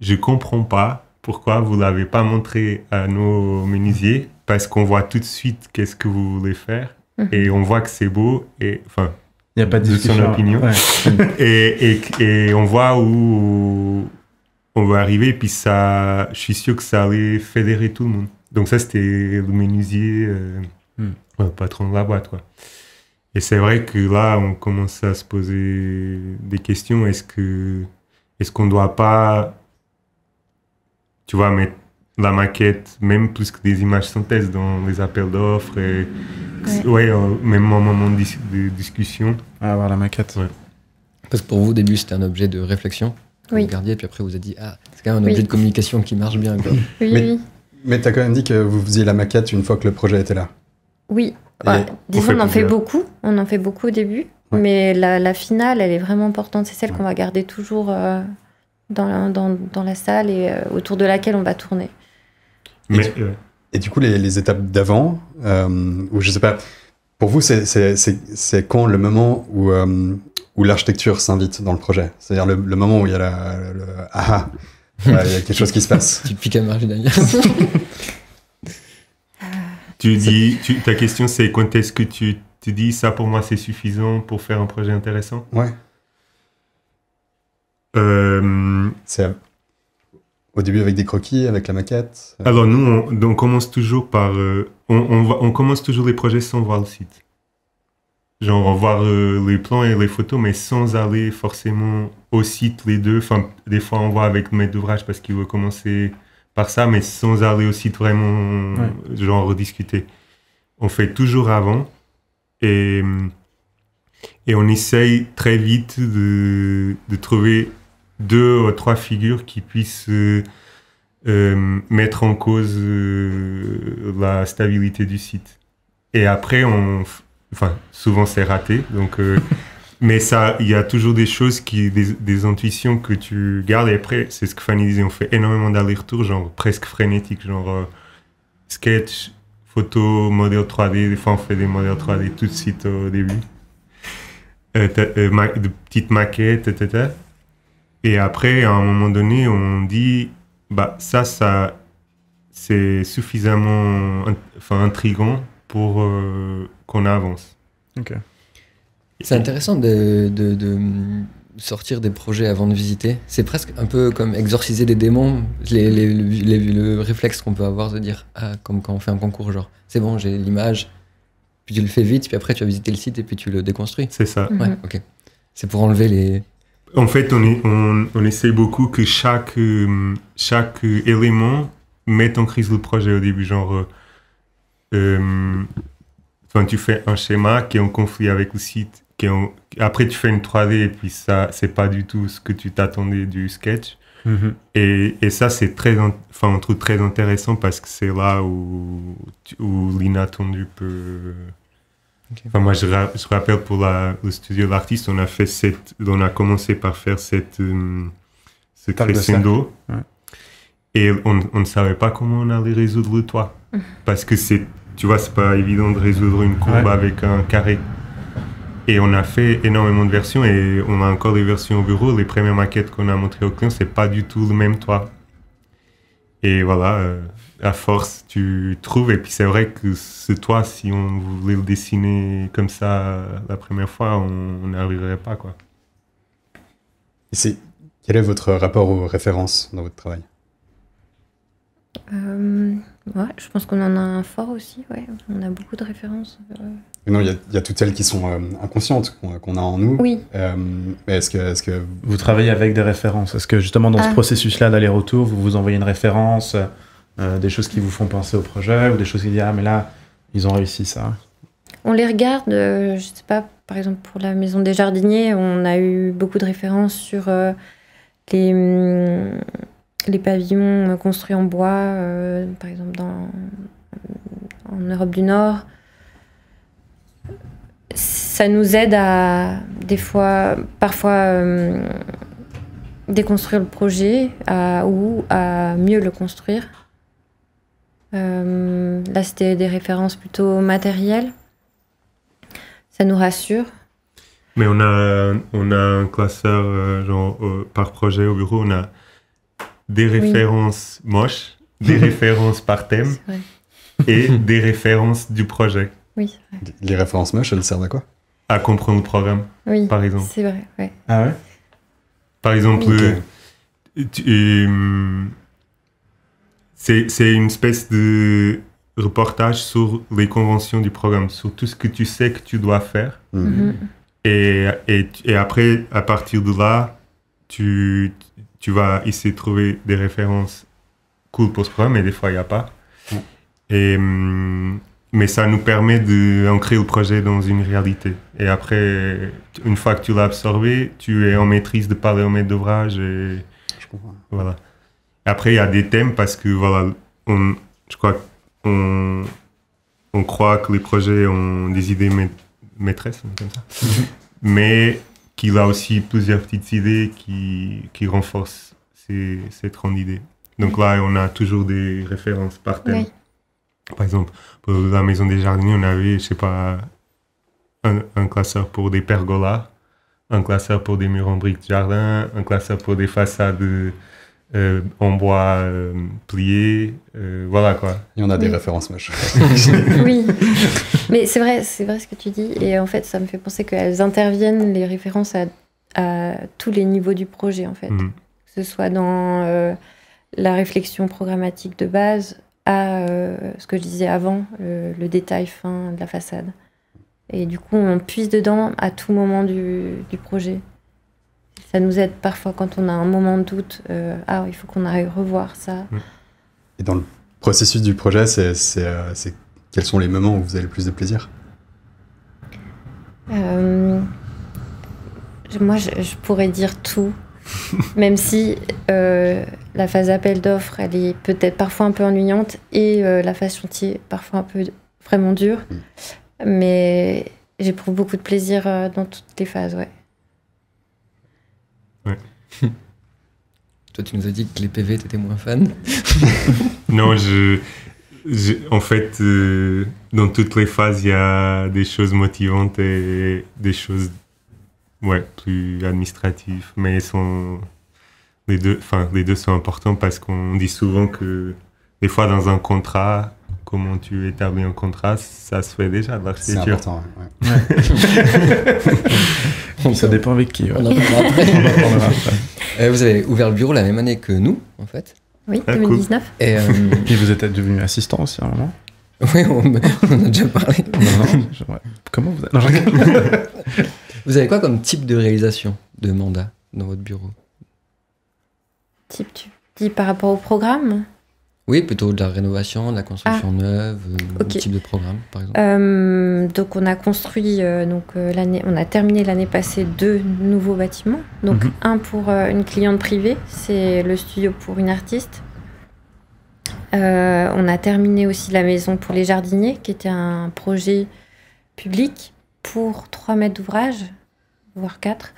Je comprends pas pourquoi vous l'avez pas montré à nos menuisiers parce qu'on voit tout de suite qu'est-ce que vous voulez faire mhm. et on voit que c'est beau et enfin. Il n'y a pas de discussion. d'opinion. « et, et, et on voit où on va arriver et puis ça, je suis sûr que ça allait fédérer tout le monde. Donc ça, c'était le menuisier, euh, hmm. le patron de la boîte, quoi. Et c'est vrai que là, on commence à se poser des questions. Est-ce que est-ce qu'on ne doit pas, tu vois, mettre la maquette, même plus que des images synthèses dans les appels d'offres, et, ouais. Euh, même en moment de, discussion. Ah, avoir la maquette. Parce que pour vous, au début, c'était un objet de réflexion. Oui. Vous puis après, vous avez dit, ah, c'est quand même un objet de communication qui marche bien. mais, oui. Mais tu as quand même dit que vous faisiez la maquette une fois que le projet était là. Oui, on, en fait beaucoup. On en fait beaucoup au début. Mais la, finale, elle est vraiment importante. C'est celle qu'on va garder toujours euh, dans, la, dans, la salle et euh, autour de laquelle on va tourner. et, du, coup, les, étapes d'avant, euh, ou je sais pas, pour vous, c'est quand le moment où, euh, où l'architecture s'invite dans le projet C'est-à-dire le, moment où il y a la, le Ah, ah il y a quelque chose qui se passe. piques à Tu dis, ta question c'est quand est-ce que tu te dis ça pour moi c'est suffisant pour faire un projet intéressant Ouais. Euh, c'est au début avec des croquis, avec la maquette. Alors nous, on, commence toujours par, euh, on, on, commence toujours les projets sans voir le site. Genre on va voir euh, les plans et les photos, mais sans aller forcément au site les deux. Enfin, des fois on voit avec le maître d'ouvrage parce qu'il veut commencer par ça, mais sans aller au site vraiment, genre, rediscuter. On fait toujours avant et, et on essaye très vite de, de trouver deux ou trois figures qui puissent euh, euh, mettre en cause euh, la stabilité du site. Et après, on, enfin, souvent c'est raté, donc Mais ça, il y a toujours des choses qui, des, des intuitions que tu gardes. Et après, c'est ce que Fanny disait, on fait énormément d'allers-retours, genre presque frénétique, genre euh, sketch, photo, modèle 3D. Des fois, on fait des modèles 3D tout de suite au début. Euh, euh de petites maquettes, etc. Et après, à un moment donné, on dit, bah, ça, ça, c'est suffisamment enfin, intrigant pour euh, qu'on avance. Ok. C'est intéressant de, mm, sortir des projets avant de visiter. C'est presque un peu comme exorciser des démons, le réflexe qu'on peut avoir de dire, ah, comme quand on fait un concours, genre, c'est bon, j'ai l'image, puis tu le fais vite, puis après tu vas visiter le site et puis tu le déconstruis. C'est ça. Ouais, mhm. ok. C'est pour enlever les... En fait, on, on, essaie beaucoup que chaque, euh, chaque élément mette en crise le projet au début, genre... Euh, euh tu fais un schéma qui est en conflit avec le site après tu fais une 3D et puis ça, c'est pas du tout ce que tu t'attendais du sketch. Mhm. et, et, ça, c'est très, enfin, on trouve très intéressant parce que c'est là où, où l'inattendu peut. Enfin, moi, je, rappelle pour la, le studio de l'artiste, on a fait cette, on a commencé par faire cette, euh, ce crescendo. Et on, on, ne savait pas comment on allait résoudre le toit. Mhm. Parce que c'est, tu vois, c'est pas évident de résoudre une courbe avec un carré. Et on a fait énormément de versions et on a encore des versions au bureau. Les premières maquettes qu'on a montrées aux clients, c'est pas du tout le même toit. Et voilà, euh, à force, tu trouves. Et puis c'est vrai que ce toit, si on voulait le dessiner comme ça euh, la première fois, on n'arriverait pas, quoi. C'est quel est votre rapport aux références dans votre travail euh, Je pense qu'on en a un fort aussi, ouais. On a beaucoup de références non, il y, a toutes celles qui sont euh, inconscientes qu'on a en nous. Oui. Euh, est-ce que, vous travaillez avec des références Est-ce que justement dans ce ah. processus-là d'aller-retour, vous vous envoyez une référence, euh, des choses qui vous font penser au projet ou des choses qui disent ah mais là ils ont réussi ça On les regarde. je sais pas. Par exemple pour la maison des jardiniers, on a eu beaucoup de références sur hum, les pavillons construits en bois, par exemple en Europe du Nord ça nous aide à, des fois, parfois, euh, déconstruire le projet ou à mieux le construire. Euh, là, c'était des références plutôt matérielles. Ça nous rassure. Mais on a, on a un classeur euh, genre, par projet au bureau, on a des références moches, des références par thème et des références du projet. Oui. Les références moches, elles servent à quoi À comprendre le programme, par exemple. C'est vrai, ouais. Ah ouais Par exemple, euh, euh, c'est une espèce de reportage sur les conventions du programme, sur tout ce que tu sais que tu dois faire. Mhm. Mhm. et, et, après, à partir de là, tu, vas essayer de trouver des références cool pour ce programme, mais des fois, il n'y a pas. Et, hum, mais ça nous permet d'ancrer le projet dans une réalité. Et après, une fois que tu l'as absorbé, tu es en maîtrise de parler maître d'ouvrage. Et... Je comprends. Voilà. Après, il y a des thèmes parce que, voilà, on, je crois qu'on on croit que les projets ont des idées maîtresses, comme ça. mais qu'il a aussi plusieurs petites idées qui, qui renforcent ces, cette grande idée. Donc là, on a toujours des références par thème. Par exemple, pour la maison des jardiniers, on avait, je sais pas, un, classeur pour des pergolas, un classeur pour des murs en briques de jardin, un classeur pour des façades euh, en bois euh, plié, euh, voilà quoi. Il y en a des références moches. oui, mais c'est vrai, c'est vrai ce que tu dis, et en fait, ça me fait penser qu'elles interviennent les références à, tous les niveaux du projet en fait, mm. que ce soit dans la réflexion programmatique de base, à euh, ce que je disais avant, le, détail fin de la façade. Et du coup, on puise dedans à tout moment du, projet. Ça nous aide parfois quand on a un moment de doute. Euh, ah, il faut qu'on aille revoir ça. Mm. Et dans le processus du projet, euh, c'est, quels sont les moments où vous avez le plus de plaisir Moi, je, pourrais dire tout, même si la phase appel d'offres, elle est peut-être parfois un peu ennuyante et euh, la phase chantier, parfois un peu vraiment dure. Hmm. mais Mais j'éprouve beaucoup de plaisir euh, dans toutes les phases, ouais. Toi, tu nous as dit que les PV, t'étais moins fan. non, je, En fait, euh, dans toutes les phases, il y a des choses motivantes et des choses ouais, plus administratives, mais elles sont les deux, enfin, les deux sont importants parce qu'on dit souvent que des fois dans un contrat, comment tu établis un contrat, ça se fait déjà C'est important, ça dépend avec qui. Euh, vous avez ouvert le bureau la même année que nous, en fait. Oui, 2019. Ah, Et, puis euh, vous êtes devenu assistant aussi à un moment Oui, on, en a déjà parlé. Comment vous avez... vous avez quoi comme type de réalisation de mandat dans votre bureau tu dis par rapport au programme Oui, plutôt de la rénovation, de la construction ah. neuve, euh, okay. type de programme, par exemple. Euh, donc, on a construit, euh, donc l'année, on a terminé l'année passée deux nouveaux bâtiments. Donc, mhm. un pour une cliente privée, c'est le studio pour une artiste. on a terminé aussi la maison pour les jardiniers, qui était un projet public pour 3 mètres d'ouvrage, voire 4.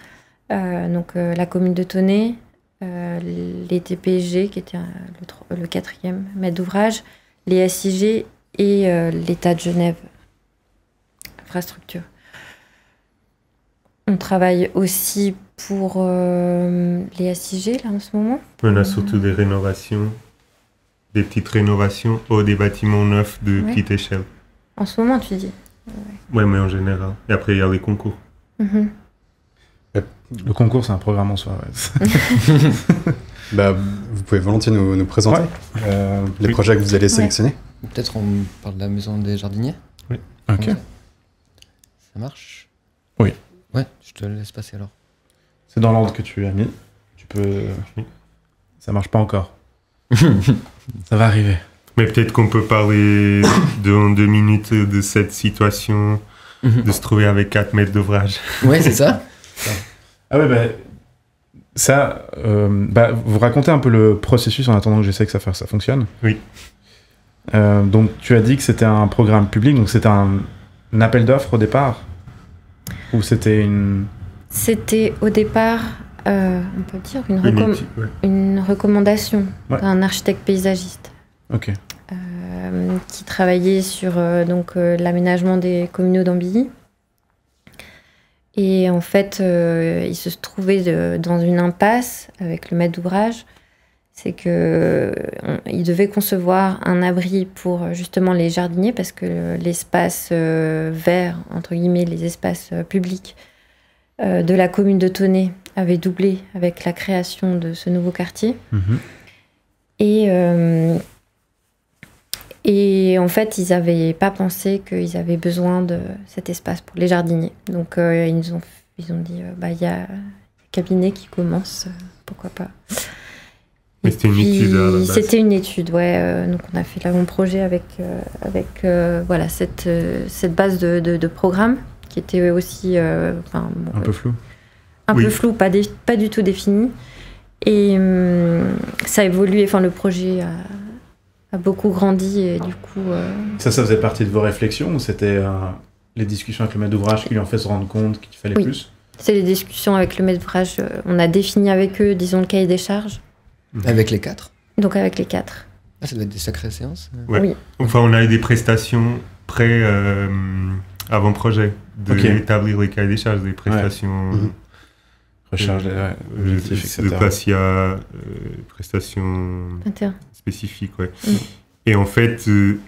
donc la commune de Tonnet, euh, les TPG, qui était euh, le, quatrième maître d'ouvrage, les SIG et euh, l'État de Genève, infrastructure. On travaille aussi pour les SIG là en ce moment. On a surtout des rénovations, des petites rénovations ou oh, des bâtiments neufs de petite échelle. En ce moment, tu dis. Oui mais en général. Et après, il y a les concours. Mhm. Le concours, c'est un programme en soi. bah, vous pouvez volontiers nous, nous présenter euh, les projets que vous allez sélectionner. Peut-être on parle de la maison des jardiniers. Oui. Ok. Ça, marche Oui. Ouais, je te laisse passer alors. C'est dans l'ordre que tu as mis. Tu peux. Ça marche pas encore. ça va arriver. Mais peut-être qu'on peut parler de, deux minutes de cette situation, mhm. de se trouver avec 4 mètres d'ouvrage. Oui, c'est ça. Ah ouais, bah, ça, euh, bah, vous racontez un peu le processus en attendant que j'essaie que ça, ça fonctionne. Oui. Euh, donc tu as dit que c'était un programme public, donc c'était un, appel d'offres au départ Ou c'était une... C'était au départ, euh, on peut dire, une, recommandation d'un architecte paysagiste. qui travaillait sur donc l'aménagement des communaux d'Ambilly. Et en fait, euh, il se trouvait dans une impasse avec le maître d'ouvrage. C'est que devait concevoir un abri pour justement les jardiniers parce que l'espace euh, vert, entre guillemets, les espaces euh, publics de la commune de Tonnet avait doublé avec la création de ce nouveau quartier. Mhm. Et et en fait, ils n'avaient pas pensé qu'ils avaient besoin de cet espace pour les jardiniers. Donc, euh, ils, ont, ils ont dit euh, bah, il y a un cabinet qui commence, euh, pourquoi pas. Mais c'était une étude. Hein, c'était une étude, ouais. donc, on a fait là mon projet avec, avec voilà, cette, cette base de, de, programme qui était aussi. un peu flou. Un peu flou, pas, pas du tout défini. Et hum, ça a évolué, enfin, le projet a a beaucoup grandi et du coup. Euh, ça, ça faisait partie de vos réflexions c'était euh, les discussions avec le maître d'ouvrage qui lui ont fait se rendre compte qu'il fallait plus C'est les discussions avec le maître d'ouvrage. Euh, on a défini avec eux, disons, le cahier des charges. Mhm. Avec les quatre Donc avec les quatre. Ah, ça doit être des sacrées séances. Hein. Oui. Enfin, on a eu des prestations près avant projet de okay. le les des charges, des prestations. Recharge, prestations. Mm. Et en fait, euh,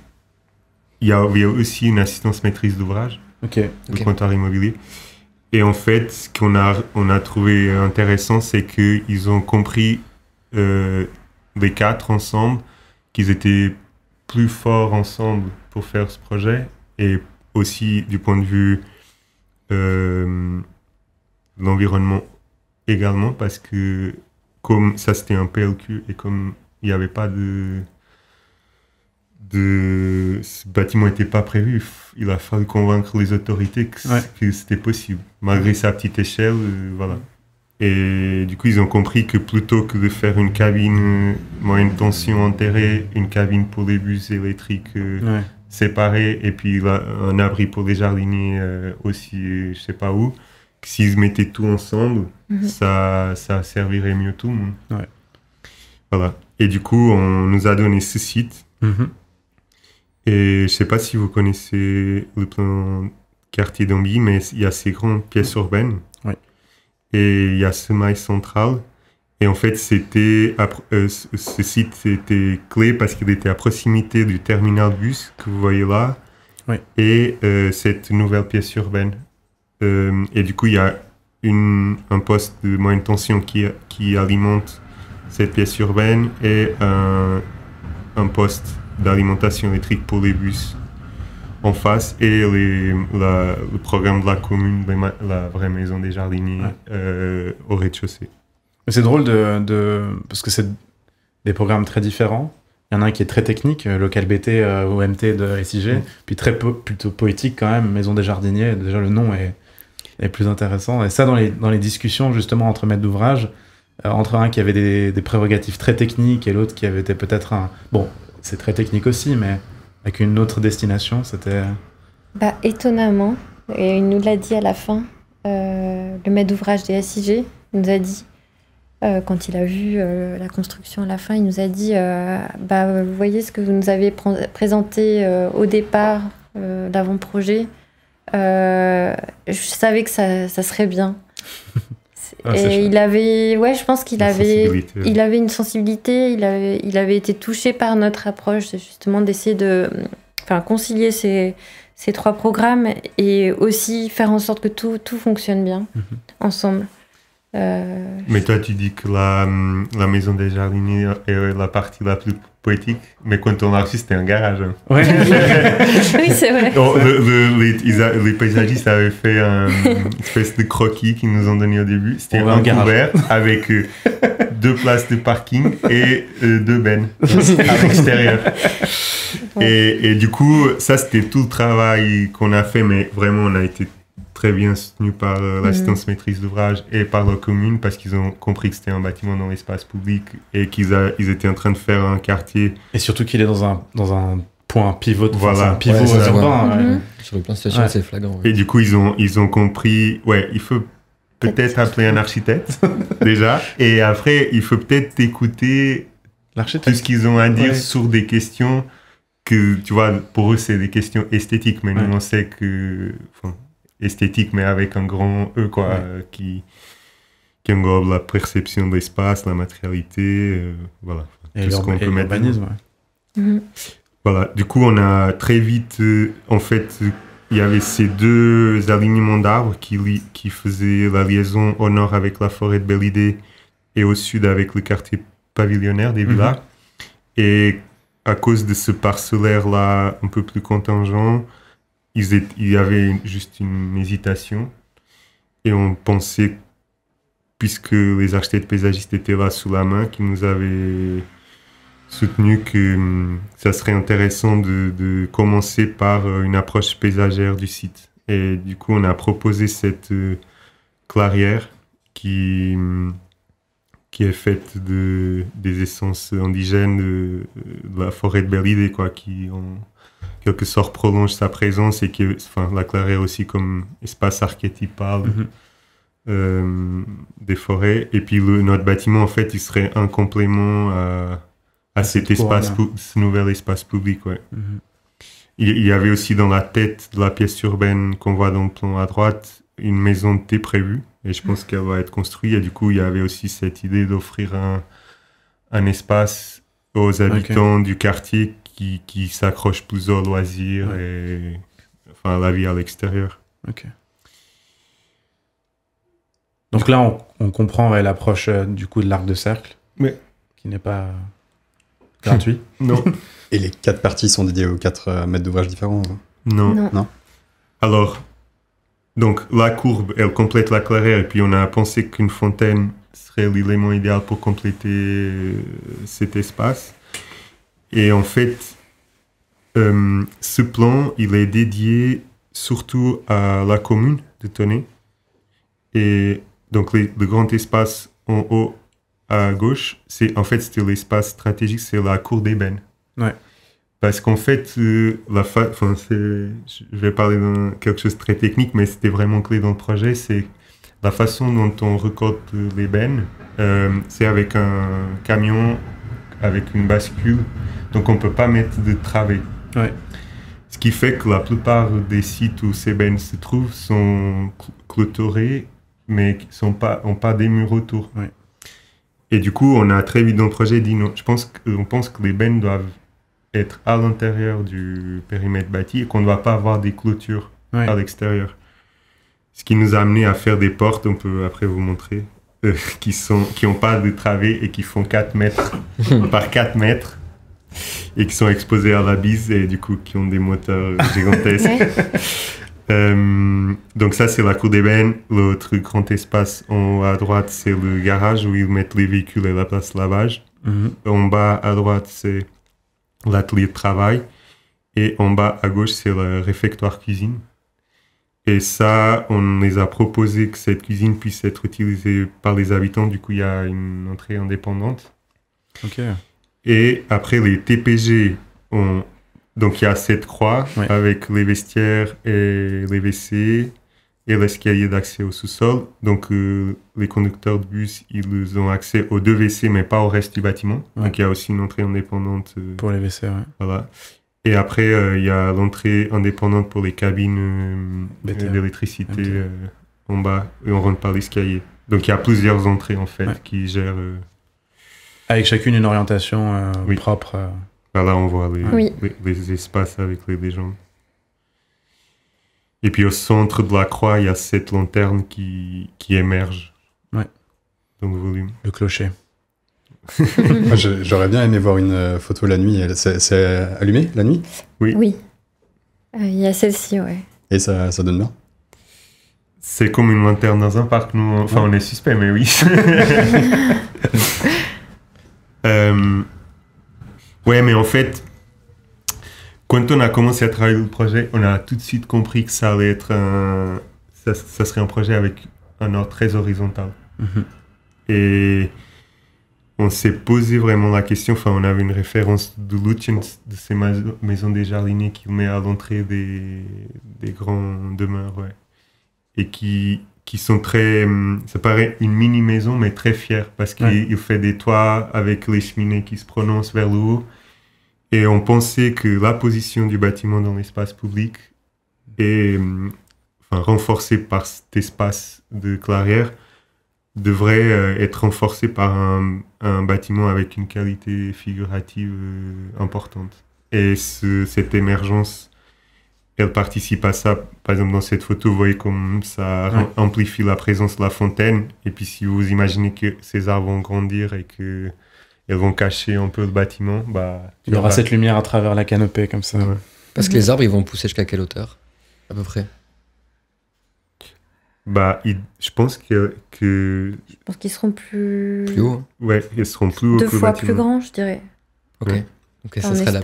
il y, a, aussi une assistance maîtrise d'ouvrage du compteur immobilier. Et en fait, ce qu'on a, on a trouvé intéressant, c'est qu'ils ont compris, euh, les quatre ensemble, qu'ils étaient plus forts ensemble pour faire ce projet. Et aussi, du point de vue euh, l'environnement également, parce que comme ça, c'était un PLQ, et comme il n'y avait pas de. de... Ce bâtiment n'était pas prévu. Il a fallu convaincre les autorités que, c'était possible, malgré sa petite échelle. Euh, voilà. Et du coup, ils ont compris que plutôt que de faire une cabine euh, moyenne tension enterrée, une cabine pour les bus électriques euh, séparés et puis un abri pour les jardiniers aussi, je je sais pas où, que s'ils mettaient tout ensemble, mhm. ça, ça servirait mieux tout le monde. Voilà. Et du coup, on nous a donné ce site. Mhm. Et je ne sais pas si vous connaissez le plan quartier d'Ambi, mais il y a ces grandes pièces urbaines. Et il y a ce mail central. Et en fait, c'était euh, ce site était clé parce qu'il était à proximité du terminal bus que vous voyez là. Et euh, cette nouvelle pièce urbaine. Euh, et du coup, il y a un poste de moyenne tension qui alimente cette pièce urbaine et un, un poste d'alimentation électrique pour les bus en face et le programme de la commune, la vraie maison des jardiniers euh, au rez-de-chaussée. C'est drôle de, parce que c'est des programmes très différents. Il y en a un qui est très technique, euh, local BT euh, OMT de SIG, puis très plutôt poétique quand même, Maison des jardiniers. Déjà le nom est, est plus intéressant. Et ça, dans les, dans les discussions justement entre maîtres d'ouvrage, euh, entre un qui avait des, prérogatives très techniques et l'autre qui avait été peut-être un. Bon, c'est très technique aussi, mais avec une autre destination, c'était. Euh, bah, étonnamment, et il nous l'a dit à la fin, euh, le maître d'ouvrage des SIG nous a dit, quand il a vu la construction à la fin, il nous a dit bah, Vous voyez ce que vous nous avez présenté au départ d'avant-projet, je savais que ça, ça serait bien. Ah, et il avait, ouais, je pense qu'il avait, il avait une sensibilité, il avait, été touché par notre approche, justement d'essayer de, concilier ces, trois programmes et aussi faire en sorte que tout, fonctionne bien mhm. ensemble. Euh, mais toi, tu dis que la, la maison des jardiniers est la partie la plus poétique, mais quand on l'a reçu, c'était un garage. oui, c'est vrai. Oh, les, paysagistes avaient fait une espèce de croquis qu'ils nous ont donné au début. C'était oh, un couvert avec euh, deux places de parking et euh, deux bennes à l'extérieur. Et, et du coup, ça, c'était tout le travail qu'on a fait, mais vraiment, on a été très bien soutenu par euh, mhm. l'assistance maîtrise d'ouvrage et par la commune parce qu'ils ont compris que c'était un bâtiment dans l'espace public et qu'ils ils étaient en train de faire un quartier. Et surtout qu'il est dans un, dans un point pivot, voilà. un pivot mhm. Sur le plan station, c'est flagrant. Et du coup, ils ont, ils ont compris, ouais, il faut peut-être appeler un architecte déjà et après, il faut peut-être écouter tout ce qu'ils ont à dire sur des questions que tu vois, pour eux, c'est des questions esthétiques, mais nous, on sait que, esthétique, mais avec un grand E, quoi, euh, qui, englobe la perception de l'espace, la matérialité, euh, voilà. tout ce qu'on peut mettre. Mhm. Voilà, du coup, on a très vite, euh, en fait, il y avait ces deux alignements d'arbres qui, qui faisaient la liaison au nord avec la forêt de Belle-Idée et au sud avec le quartier pavillonnaire des villas. Mhm. Et à cause de ce parcellaire-là un peu plus contingent, il y avait juste une hésitation et on pensait, puisque les architectes paysagistes étaient là sous la main, qu'ils nous avaient soutenu que hum, ça serait intéressant de, commencer par euh, une approche paysagère du site. Et du coup, on a proposé cette euh, clairière qui, hum, qui est faite de, des essences indigènes de, la forêt de belle quoi, qui ont quelque sorte prolonge sa présence et que, enfin, la aussi comme espace archétypal mhm. euh, des forêts. Et puis le, notre bâtiment, en fait, il serait un complément à, cet espace, ce nouvel espace public. Mhm. il, y avait aussi dans la tête de la pièce urbaine qu'on voit dans le plan à droite une maison de thé prévue. Et je pense qu'elle va être construite. Et du coup, il y avait aussi cette idée d'offrir un, espace aux habitants du quartier qui, s'accroche plus au loisir et enfin, à la vie à l'extérieur. Ok. Donc là, on, comprend l'approche euh, du coup de l'arc de cercle, Mais... qui n'est pas gratuit. non. Et les quatre parties sont dédiées aux quatre euh, mètres d'ouvrage différents hein non. non. non. Alors, donc la courbe, elle complète la clairière, et puis on a pensé qu'une fontaine serait l'élément idéal pour compléter euh, cet espace. Et en fait, euh, ce plan, il est dédié surtout à la commune de Tonnet. Et donc, le grand espace en haut à gauche, c'est en fait, c'était l'espace stratégique, c'est la cour d'ébène. Ouais. Parce qu'en fait, euh, la je vais parler de quelque chose de très technique, mais c'était vraiment clé dans le projet, c'est la façon dont on recorte l'ébène, euh, c'est avec un camion, avec une bascule, donc on ne peut pas mettre de travées. Ce qui fait que la plupart des sites où ces bennes se trouvent sont clôturés, mais n'ont pas, pas des murs autour. Et du coup, on a très vite dans le projet dit non. Je pense qu'on pense que les bennes doivent être à l'intérieur du périmètre bâti et qu'on ne doit pas avoir des clôtures à l'extérieur. Ce qui nous a amené à faire des portes, on peut après vous montrer, euh, qui n'ont qui ont pas de travées et qui font 4 mètres par 4 mètres et qui sont exposés à la bise et du coup qui ont des moteurs gigantesques. Euh, donc ça c'est la cour des bennes. L'autre grand espace en haut à droite c'est le garage où ils mettent les véhicules et la place lavage. Mhm. En bas à droite c'est l'atelier de travail et en bas à gauche c'est le réfectoire cuisine. Et ça, on les a proposé que cette cuisine puisse être utilisée par les habitants. Du coup, il y a une entrée indépendante. Ok. Et après, les TPG ont. Donc, il y a cette croix avec les vestiaires et les WC et l'escalier d'accès au sous-sol. Donc, euh, les conducteurs de bus, ils ont accès aux deux WC, mais pas au reste du bâtiment. Donc, il y a aussi une entrée indépendante. Euh, pour les WC, Voilà. Et après, euh, il y a l'entrée indépendante pour les cabines d'électricité en bas. Et on rentre par l'escalier. Donc, il y a plusieurs entrées, en fait, qui gèrent avec chacune une orientation euh, propre. Euh. Bah, là, on voit les, espaces avec les, gens. Et puis au centre de la croix, il y a cette lanterne qui, émerge ouais. le clocher. J'aurais bien aimé voir une euh, photo la nuit. C'est allumé la nuit Oui. Oui. Il y a celle-ci, ouais. Et ça, ça donne bien C'est comme une lanterne dans un parc. Nous, enfin, on est suspect, mais oui. Euh, ouais, mais en fait, quand on a commencé à travailler le projet, on a tout de suite compris que ça allait être un. Ça, serait un projet avec un ordre très horizontal. Mm-hmm. Et on s'est posé vraiment la question. Enfin, on avait une référence de Lutyens, de ces maisons des jardiniers qui met à l'entrée des, grands demeures, ouais. Et qui qui sont très, hum, ça paraît une mini maison, mais très fière parce qu'il fait des toits avec les cheminées qui se prononcent vers le haut. Et on pensait que la position du bâtiment dans l'espace public est hum, renforcée par cet espace de clairière devrait euh, être renforcée par un, bâtiment avec une qualité figurative euh, importante. Et cette émergence elle participe à ça. Par exemple, dans cette photo, vous voyez comme ça amplifie la présence de la fontaine. Et puis, si vous imaginez que ces arbres vont grandir et que elles vont cacher un peu le bâtiment, bah, il y aura cette lumière à travers la canopée comme ça. Parce que mhm. les arbres, ils vont pousser jusqu'à quelle hauteur, à peu près bah, je pense que, Je pense qu'ils seront plus... Plus haut. Hein. Ouais, ils seront plus Deux fois plus grands, je dirais. Ok. ça on la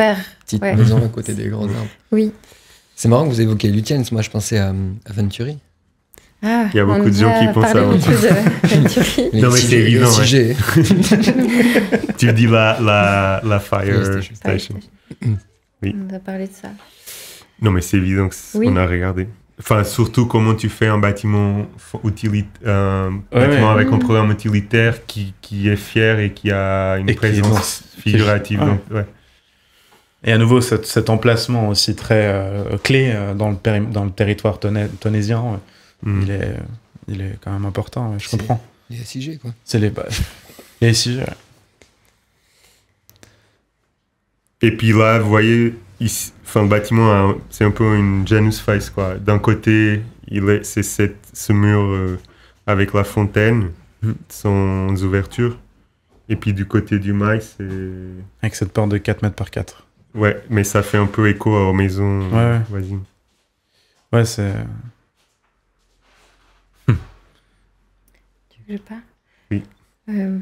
petite maison à côté des grands arbres. Oui. C'est marrant que vous évoquiez Lutyens. Moi, je pensais à, Venturi. Ah, il y a beaucoup de gens qui pensent à Venturi. non, mais c'est évident. tu dis la, la, la Fire Station. Oui. On a parlé de ça. Non, mais c'est évident qu'on a regardé. Enfin, surtout comment tu fais un bâtiment, euh, avec un mm. programme utilitaire qui, qui, est fier et qui a une présence figurative. Ah ouais. Et à nouveau, cet, emplacement aussi très euh, clé euh, dans, le dans le territoire euh, mm. il, est, il est quand même important, je comprends. Les SIG, quoi. C'est les, bah, SIG, ouais. Et puis là, vous voyez, le bâtiment, c'est un peu une Janus Face, quoi. D'un côté, il est, c'est ce mur avec la fontaine, mm. sans ouverture. Et puis du côté du maïs, c'est. Avec cette porte de 4 mètres par 4. Ouais, mais ça fait un peu écho aux maisons euh, ouais. voisines. Ouais, c'est. Tu veux pas Oui. Euh...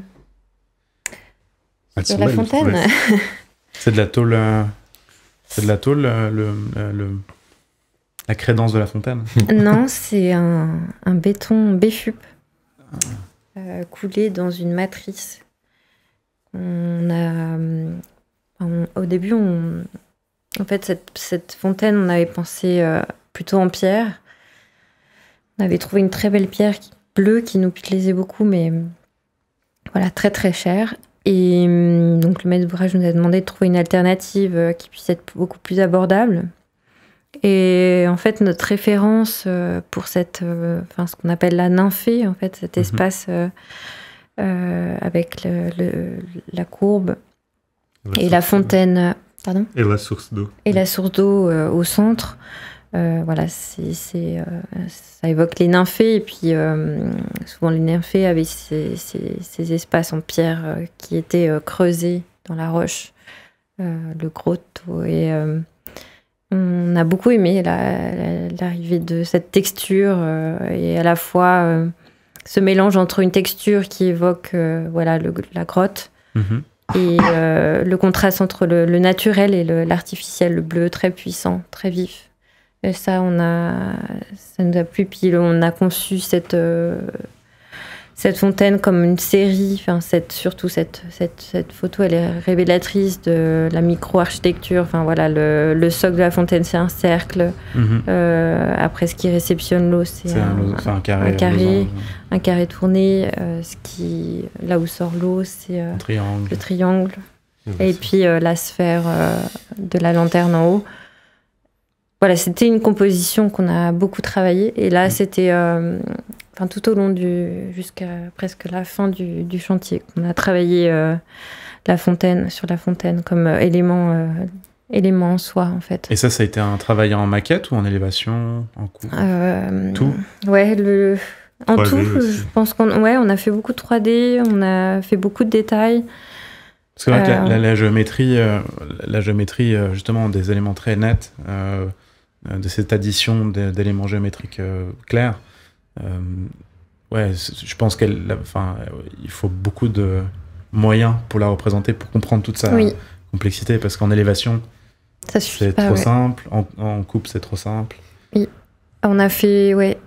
Sur la fontaine. c'est de la tôle. Euh, c'est de la tôle, euh, le, la crédence de la fontaine Non, c'est un, béton BFUP ah. coulé dans une matrice. On a hum, au début, en fait, cette, fontaine, on avait pensé euh, plutôt en pierre. On avait trouvé une très belle pierre bleue qui nous plaisait beaucoup, mais voilà, très très chère. Et hum, donc le maître d'ouvrage nous a demandé de trouver une alternative euh, qui puisse être beaucoup plus abordable. Et en fait, notre référence euh, pour cette, enfin, ce qu'on appelle la nymphée, en fait, cet mhm. espace avec la courbe et la fontaine. Euh, pardon Et la source d'eau. Et la source d'eau euh, au centre. Euh, voilà, c'est, ça évoque les nymphées, et puis souvent les nymphées avaient ces, espaces en pierre qui étaient creusés dans la roche, le grotto. Et on a beaucoup aimé l'arrivée de cette texture, et à la fois ce mélange entre une texture qui évoque voilà, la grotte. Mm-hmm. Et euh, le contraste entre le, naturel et l'artificiel, le, bleu très puissant, très vif. Et ça, on a, ça nous a plu. Puis on a conçu cette, euh, cette fontaine comme une série. Enfin, cette, surtout cette, cette, cette, photo, elle est révélatrice de la micro-architecture. Enfin, voilà, le, le, socle de la fontaine, c'est un cercle. Mhm. Euh, après, ce qui réceptionne l'eau, c'est un, carré. Un carré, tourné. Euh, ce qui, là où sort l'eau, c'est euh, le triangle. Et puis la sphère de la lanterne en haut voilà, c'était une composition qu'on a beaucoup travaillée. Et là, mm. c'était euh, enfin, tout au long du. jusqu'à presque la fin du, chantier. qu'on a travaillé euh, la fontaine, sur la fontaine, comme euh, élément, élément en soi, en fait. Et ça, ça a été un travail en maquette ou en élévation En Tout Ouais, le. En tout, je, pense qu'on ouais, on a fait beaucoup de 3D, on a fait beaucoup de détails. Parce que la, géométrie, la géométrie justement, des éléments très nets, euh, de cette addition d'éléments géométriques euh, clairs. Euh, ouais, je pense qu'elle, enfin, il faut beaucoup de moyens pour la représenter, pour comprendre toute sa complexité, parce qu'en élévation, c'est trop, simple. En, coupe, c'est trop simple. On a fait ouais,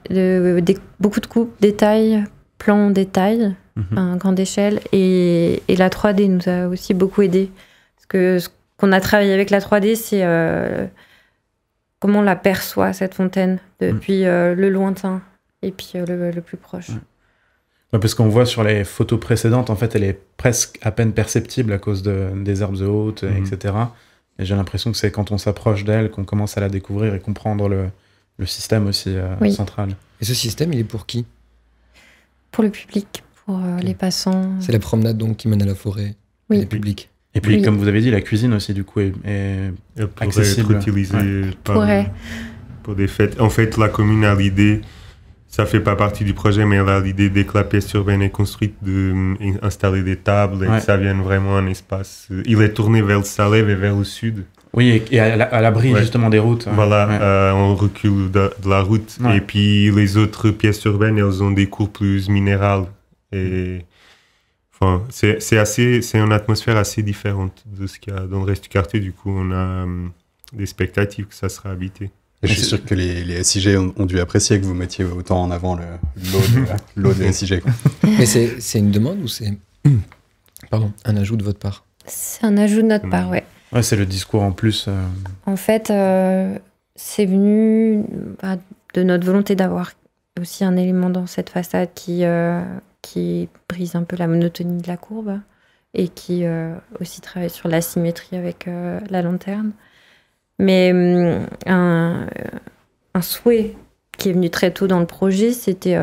beaucoup de coupes, détails, plans, détails, en mhm. grande échelle. Et, la 3D nous a aussi beaucoup aidé. Parce que ce qu'on a travaillé avec la 3D, c'est comment on la perçoit, cette fontaine, depuis mm. euh, le lointain et puis euh, le, plus proche. parce qu'on voit sur les photos précédentes, en fait, elle est presque à peine perceptible à cause des herbes hautes, mm. etc. Et j'ai l'impression que c'est quand on s'approche d'elle qu'on commence à la découvrir et comprendre le, système aussi euh, central. Et ce système, il est pour qui Pour le public, pour les passants. C'est la promenade donc qui mène à la forêt, oui. les publics. Et puis, comme vous avez dit, la cuisine aussi, du coup, est, accessible. être utilisée pour des fêtes. En fait, la commune a l'idée, ça fait pas partie du projet, mais elle a l'idée dès que la pièce urbaine est construite, d'installer euh, des tables et que ça vienne vraiment un espace. Il est tourné vers le Salève et vers le sud. Oui, et à l'abri justement des routes. Hein. Voilà, recul on recule de, la route. Et puis les autres pièces urbaines, elles ont des cours plus minérales. Et c'est assez, c'est une atmosphère assez différente de ce qu'il y a dans le reste du quartier. Du coup, on a hum, des spectatives que ça sera habité. je suis sûr que les, SIG ont, dû apprécier que vous mettiez autant en avant l'eau de, des SIG. Mais c'est une demande ou c'est pardon un ajout de votre part C'est un ajout de notre part, ouais. Ouais, c'est le discours en plus. Euh. En fait, euh, c'est venu bah, de notre volonté d'avoir aussi un élément dans cette façade qui, euh, qui brise un peu la monotonie de la courbe et qui euh, aussi travaille sur la symétrie avec euh, la lanterne. Mais mm, euh, un, souhait qui est venu très tôt dans le projet, c'était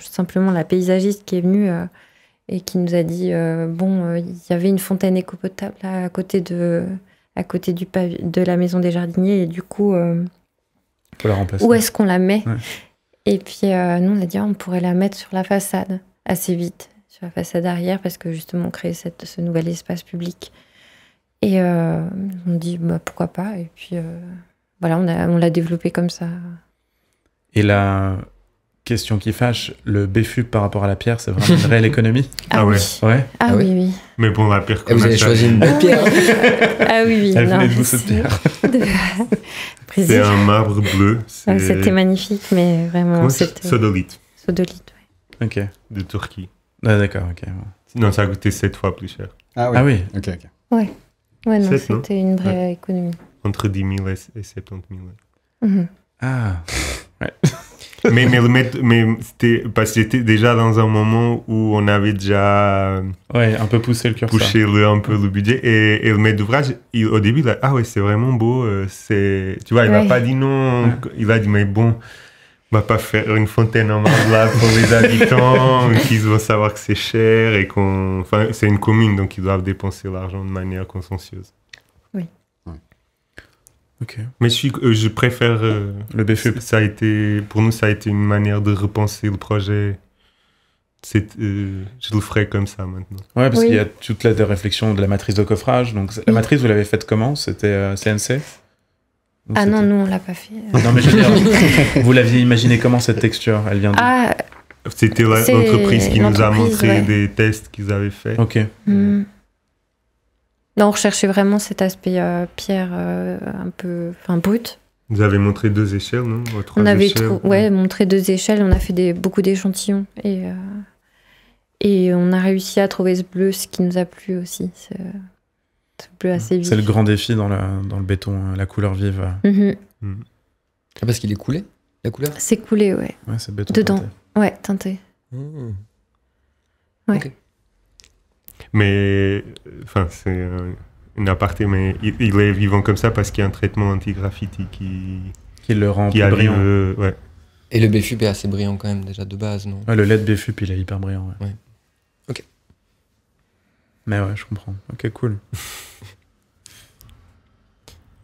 simplement la paysagiste qui est venue et qui nous a dit bon, il y avait une fontaine éco-potable à côté de à côté du de la maison des jardiniers et du coup où est-ce qu'on la met Et puis nous on a dit ah, on pourrait la mettre sur la façade assez vite sur la façade arrière parce que justement on crée cette, ce nouvel espace public. Et euh, on dit bah, pourquoi pas. Et puis euh, voilà, on, on l'a développé comme ça. Et la question qui fâche, le BFU par rapport à la pierre, c'est vraiment une réelle économie Ah, ah ouais. ouais. Ah, ah oui, oui, Mais pour la pierre, comme eh, vous avez choisi une belle pierre. ah oui, oui. Elle non, venait pierre. c'est un marbre bleu. C'était magnifique, mais vraiment. C'était... Sodolite. Sodolite, Ok. de Turquie. Ah, d'accord, ok. Non, ça a coûté 7 fois plus cher. Ah oui. Ah oui, Ok, ok. Ouais. Ouais, non, c'était une vraie économie. Entre 10 000 et 70 000. Mhm. ah, mais, mais, le mais c'était parce que c'était déjà dans un moment où on avait déjà euh, ouais, un peu poussé le curseur. poussé un peu le budget. Et, le maître d'ouvrage, au début, il a dit ah ouais, c'est vraiment beau. Euh, tu vois, il n'a pas dit non. Il a dit, mais bon, on va pas faire une fontaine en marbre pour les habitants, qu'ils vont savoir que c'est cher et qu'on. Enfin, c'est une commune, donc ils doivent dépenser l'argent de manière consciencieuse. Oui. Ok. Mais je, euh, je préfère. Euh, le BFEP. Ça a été, pour nous, ça a été une manière de repenser le projet. c'est euh, je le ferai comme ça maintenant. Ouais, parce qu'il y a toute la réflexion de la matrice de coffrage. Donc, la matrice, vous l'avez faite comment C'était CNC ah non, nous, on l'a pas fait. vous l'aviez imaginé comment cette texture Elle vient de... Ah, C'était l'entreprise qui nous a montré des tests qu'ils avaient fait. Ok. Hmm. Euh, non, on recherchait vraiment cet aspect euh, pierre euh, un peu brut. Vous avez montré deux échelles, non On avait montré deux échelles, on a fait beaucoup d'échantillons. Et, et on a réussi à trouver ce bleu, ce qui nous a plu aussi. C'est le grand défi dans, dans le béton, euh, la couleur vive. Mhm. Mm. Ah, parce qu'il est coulé, la couleur C'est coulé, ouais. Ouais, c'est béton. Dedans. Ouais, teinté. Mmh. Mais, enfin, c'est euh, une aparté, mais il, est vivant comme ça parce qu'il y a un traitement anti-graffiti qui. le rend brillant. Euh, Et le BFUP est assez brillant quand même, déjà, de base, non Le LED BFUP, il est hyper brillant, ouais. Mais ouais, je comprends. Ok, cool.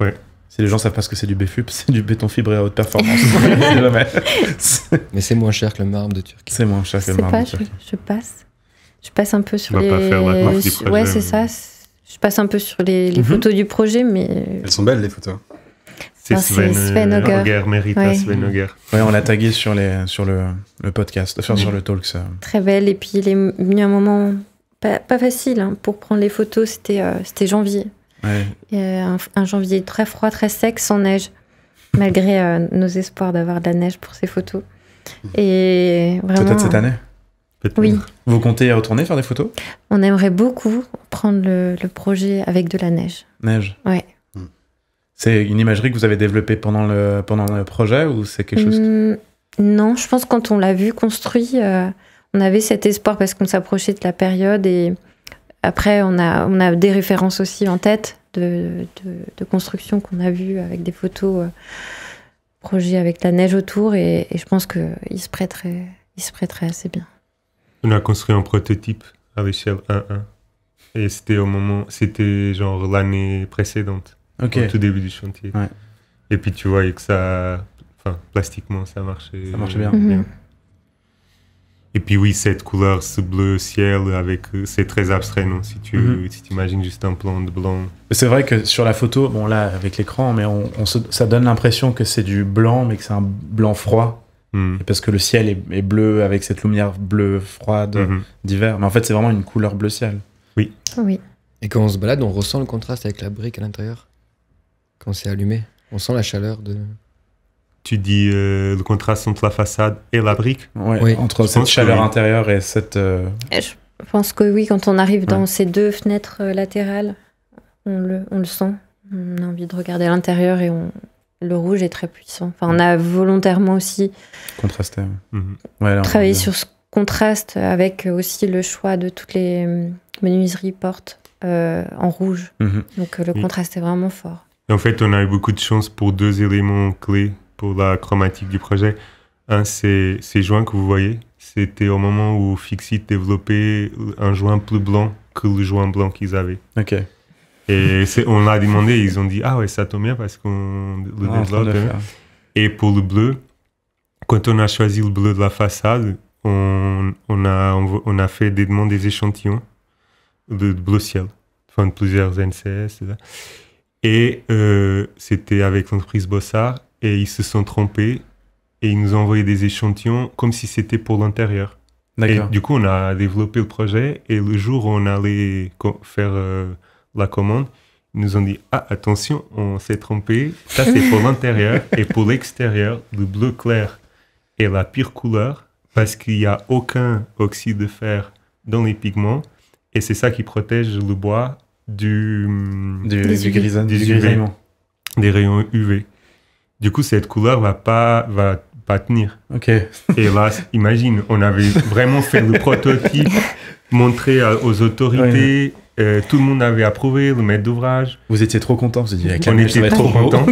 ouais. Si les gens savent pas ce que c'est du BFUP, c'est du béton fibré à haute performance. Mais c'est moins cher que le marbre de Turquie. C'est moins cher que le marbre de Turquie. Je, passe. Je passe un peu sur les. ouais, c'est ça. Je passe un peu sur les, mhm. photos du projet, mais. Elles sont belles les photos. C'est Sven, Sven ouais. Sven Hogger. Ouais, on l'a tagué sur, les, sur le, podcast, enfin, sur le talk. Ça. Euh. Très belle. Et puis, il est venu un moment pas, facile. Hein, pour prendre les photos, c'était euh, c'était janvier. Euh, un, janvier très froid, très sec, sans neige, malgré euh, nos espoirs d'avoir de la neige pour ces photos. Et Peut-être cette année Oui. Vous comptez y retourner faire des photos On aimerait beaucoup prendre le, projet avec de la neige. Neige Ouais. Hmm. C'est une imagerie que vous avez développée pendant le, pendant le projet ou c'est quelque chose mmh, Non, je pense quand on l'a vu construit, on avait cet espoir parce qu'on s'approchait de la période et après, on a, on a des références aussi en tête de, de, construction qu'on a vu avec des photos, euh, projets avec la neige autour et, je pense qu'il se prêterait, il se prêterait assez bien. On a construit un prototype à l'échelle 1.1 et c'était au moment, c'était genre l'année précédente, au tout début du chantier. Et puis tu voyais que ça, enfin, plastiquement, ça marchait, bien. Mhm. Et puis oui, cette couleur, ce bleu ciel, avec euh, c'est très abstrait, non mhm. Si tu imagines juste un plan de blanc. C'est vrai que sur la photo, bon là avec l'écran, mais on, ça donne l'impression que c'est du blanc, mais que c'est un blanc froid, mhm. parce que le ciel est, bleu avec cette lumière bleue froide mhm. d'hiver. Mais en fait, c'est vraiment une couleur bleu ciel. Oui. Oui. Et quand on se balade, on ressent le contraste avec la brique à l'intérieur. Quand c'est allumé, on sent la chaleur de tu dis euh, le contraste entre la façade et la brique. oui. entre cette chaleur intérieure et cette. Euh, je pense que oui, quand on arrive dans ces deux fenêtres euh, latérales, on le, on le, sent. On a envie de regarder l'intérieur et on... le rouge est très puissant. Enfin, on a volontairement aussi. Contrasté. Ouais. Mhm. travaillé sur ce contraste avec aussi le choix de toutes les menuiseries portes en rouge. Mhm. Donc le contraste est vraiment fort. En fait, on a eu beaucoup de chance pour deux éléments clés pour la chromatique du projet. Un, c'est ces joints que vous voyez. C'était au moment où Fixit développait un joint plus blanc que le joint blanc qu'ils avaient. OK. Et on l'a demandé, ils ont dit Ah ouais, ça tombe bien parce qu'on le développe. Hein. Et pour le bleu, quand on a choisi le bleu de la façade, on, a, on a fait des demandes des échantillons de, bleu ciel, enfin de plusieurs NCS. Et euh, c'était avec l'entreprise Bossard et ils se sont trompés et ils nous ont envoyé des échantillons comme si c'était pour l'intérieur. Et du coup, on a développé le projet et le jour où on allait faire euh, la commande, ils nous ont dit Ah, attention, on s'est trompé. Ça, c'est pour l'intérieur et pour l'extérieur, le bleu clair est la pire couleur parce qu'il n'y a aucun oxyde de fer dans les pigments et c'est ça qui protège le bois du, hum, du, des rayons UV. Du coup, cette couleur va pas, va pas tenir. Ok. Et là, imagine, on avait vraiment fait le prototype, montré euh, aux autorités. Euh, tout le monde avait approuvé, le maître d'ouvrage. Vous étiez trop content, vous on était trop content.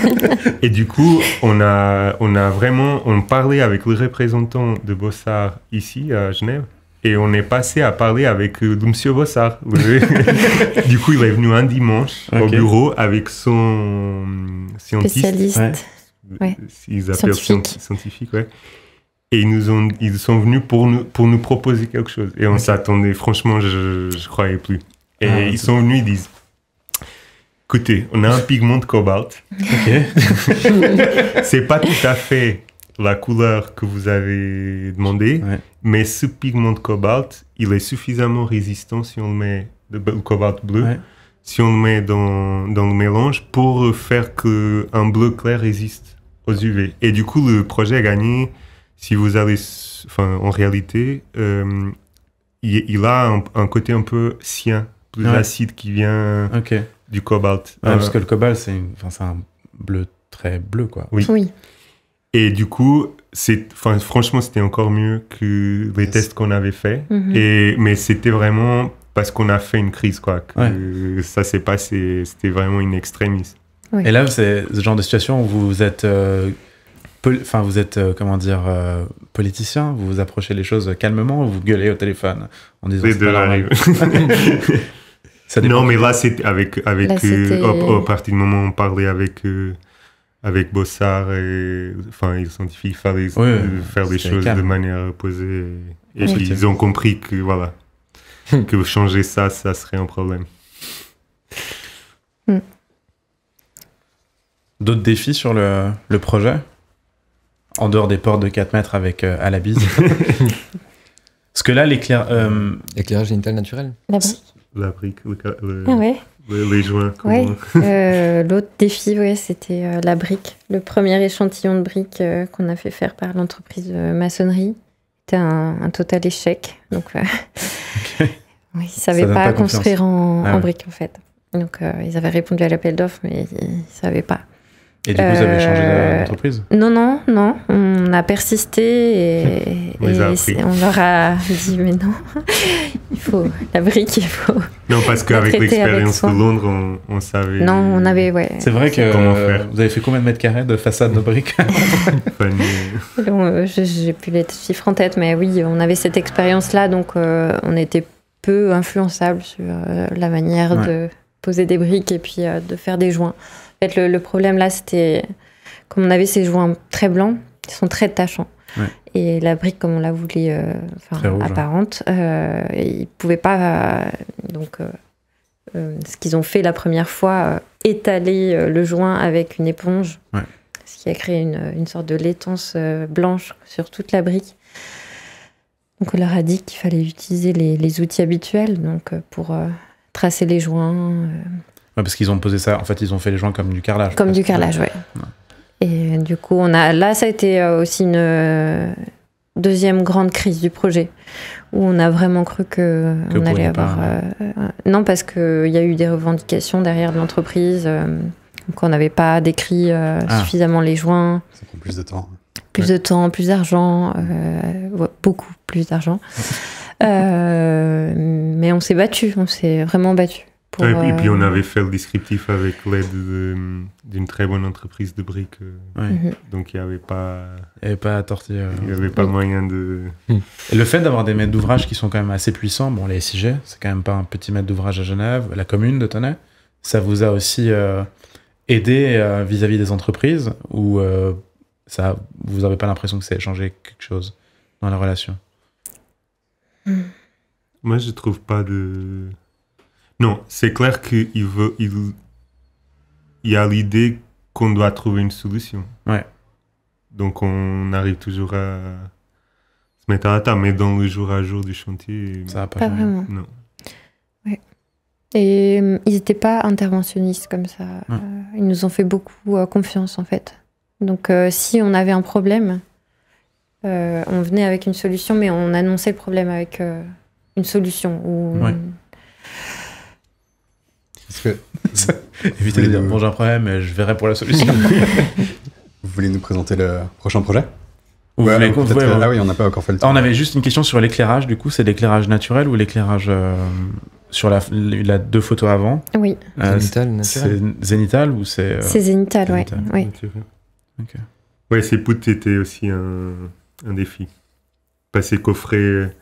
et du coup, on a, on a vraiment, on parlait avec le représentant de Bossard ici à Genève et on est passé à parler avec M. Euh, Monsieur Bossard. du coup, il est venu un dimanche au bureau avec son euh, scientiste. Spécialiste. Euh, scientifique. scientifique, ouais. Et ils, nous ont, ils sont venus pour nous, pour nous proposer quelque chose. Et on s'attendait, franchement, je ne croyais plus. Et ah, ils sont venus, ils disent Écoutez, on a un pigment de cobalt. Ce c'est pas tout à fait la couleur que vous avez demandé, mais ce pigment de cobalt, il est suffisamment résistant si on le met, le, cobalt bleu, si on le met dans, le mélange pour faire qu'un bleu clair résiste aux UV. Et du coup, le projet a gagné, si vous allez, enfin, en réalité, euh, il, a un, côté un peu sien, plus acide qui vient du cobalt. parce euh, que le cobalt, c'est un bleu très bleu, quoi. Oui. oui. Et du coup, franchement, c'était encore mieux que les tests qu'on avait faits. Mhm. Et, mais c'était vraiment parce qu'on a fait une crise, quoi. Que Ça s'est passé, c'était vraiment une extrémiste. Et là, c'est ce genre de situation où vous êtes, euh, enfin, vous êtes, euh, comment dire, euh, politicien, vous vous approchez les choses calmement, ou vous gueulez au téléphone en disant. C'est de la non, mais là, c'était avec, avec au, au, partir du moment où on parlait avec avec Bossard et enfin ils sont fallait euh, faire des, faire des choses de manière opposée. et, puis ils ont compris que voilà hmm. que changer ça ça serait un problème hmm. d'autres défis sur le, le, projet en dehors des portes de 4 mètres avec à la bise parce que là euh, l'éclairage euh... génital naturel la brique, euh, Ah ouais oui, oui, euh, L'autre défi, c'était euh, la brique. Le premier échantillon de brique euh, qu'on a fait faire par l'entreprise de maçonnerie. C'était un, total échec. Donc, ils ne savaient pas, construire en, ah brique, en fait. Donc, ils avaient répondu à l'appel d'offres, mais ils ne savaient pas. Et du coup, vous avez changé d'entreprise Non, non, non on a persisté et, on, leur a dit mais non, il faut la brique, il faut. Non, parce qu'avec l'expérience de Londres, on, savait. Non, on avait, ouais. C'est vrai que vous avez fait combien de mètres carrés de façade de briques euh, J'ai plus les chiffres en tête, mais oui, on avait cette expérience-là, donc euh, on était peu influençable sur euh, la manière de poser des briques et puis de faire des joints. En fait, le, problème là, c'était comme on avait ces joints très blancs, ils sont très tachants. Et la brique, comme on la voulait euh, apparente, euh, ils ne pouvaient pas. Euh, donc, ce qu'ils ont fait la première fois, étaler le joint avec une éponge, ce qui a créé une, sorte de laitance blanche sur toute la brique. Donc, on leur a dit qu'il fallait utiliser les, outils habituels donc, pour tracer les joints. parce qu'ils ont posé ça, en fait, ils ont fait les joints comme du carrelage. Comme du carrelage, oui. Et du coup, on a, là, ça a été euh, aussi une euh, deuxième grande crise du projet, où on a vraiment cru que, allait avoir. Euh, non, parce qu'il y a eu des revendications derrière de l'entreprise, qu'on n'avait pas décrit ah. suffisamment les joints. Ça prend plus de temps. Plus de temps, plus d'argent, beaucoup plus d'argent. mais on s'est battu, on s'est vraiment battu. Et puis, on euh, avait fait le descriptif avec l'aide d'une très bonne entreprise de briques. Euh. Mhm. Donc il n'y avait pas. Il n'y avait pas à tortiller. Euh. Il avait pas moyen de. le fait d'avoir des maîtres d'ouvrage qui sont quand même assez puissants, bon, les SIG, c'est quand même pas un petit maître d'ouvrage à Genève, la commune de Tonnet, ça vous a aussi aidé vis-à-vis des entreprises ou ça, vous n'avez pas l'impression que ça a changé quelque chose dans la relation Moi, je trouve pas de non, c'est clair qu'il veut. Il, y a l'idée qu'on doit trouver une solution. Ouais. Donc on arrive toujours à se mettre à la table, mais dans le jour à jour du chantier. Ça pas, pas vraiment. Non. Ouais. Et euh, ils n'étaient pas interventionnistes comme ça. Euh, ils nous ont fait beaucoup euh, confiance en fait. Donc si on avait un problème, on venait avec une solution, mais on annonçait le problème avec une solution ou ouais. Évitez que de dire bon j'ai un problème, mais je verrai pour la solution. vous voulez nous présenter le prochain projet euh, ah oui, on n'a pas encore fait le ah, On avait juste une question sur l'éclairage, du coup, c'est l'éclairage naturel ou l'éclairage euh, sur la, la, deux photos avant Oui. Euh, c'est zénital ou c'est. C'est zénital, ouais. Oui, ouais c'est poutres était aussi un, un défi. Passer coffret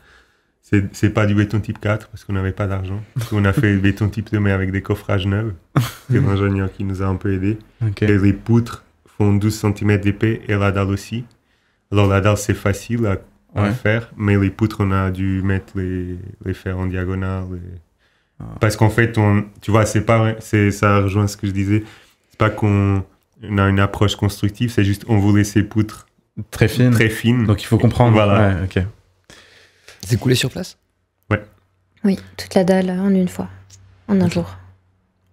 c'est pas du béton type 4 parce qu'on n'avait pas d'argent. On a fait béton type 2 mais avec des coffrages neufs. C'est l'ingénieur qui nous a un peu aidé. Les, poutres font 12 cm d'épais et la dalle aussi. Alors la dalle c'est facile à, faire, mais les poutres on a dû mettre les, les fers en diagonale. Ah. Parce qu'en fait, on, tu vois, c'est pas, ça rejoint ce que je disais. C'est pas qu'on a une approche constructive, c'est juste on voulait ces poutres très fines. Très fines. Donc il faut comprendre. Voilà. C'est coulé sur place Ouais. Oui, toute la dalle en une fois, en un jour.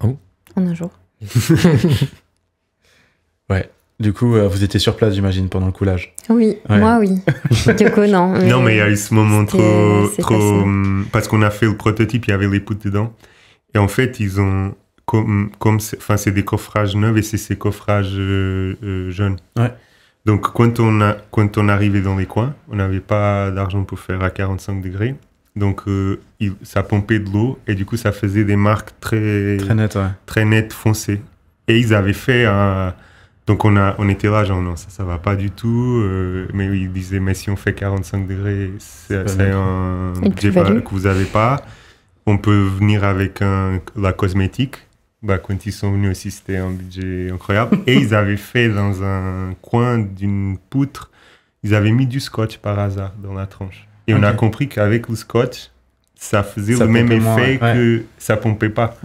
Oh. En un jour. ouais. Du coup, euh, vous étiez sur place, j'imagine, pendant le coulage. Oui, moi oui. du coup, non. Mais non, mais il y a eu ce moment trop, trop hum, parce qu'on a fait le prototype, il y avait les poutres dedans, et en fait, ils ont comme, comme, enfin, c'est des coffrages neufs et c'est ces coffrages euh, euh, jaunes. jeunes. Ouais. Donc quand on, a, quand on arrivait dans les coins, on n'avait pas d'argent pour faire à 45 degrés. Donc euh, il, ça pompait de l'eau et du coup ça faisait des marques très, très, nettes, foncées. Et ils avaient fait un... Donc on, a, on était là, genre non, ça ne va pas du tout. Euh, mais ils disaient, mais si on fait 45 degrés, c'est un que vous avez pas. On peut venir avec un, la cosmétique bah, quand ils sont venus aussi, c'était un budget incroyable. Et ils avaient fait dans un coin d'une poutre, ils avaient mis du scotch par hasard dans la tranche. Et on a compris qu'avec le scotch, ça faisait le même effet que ça pompait pas.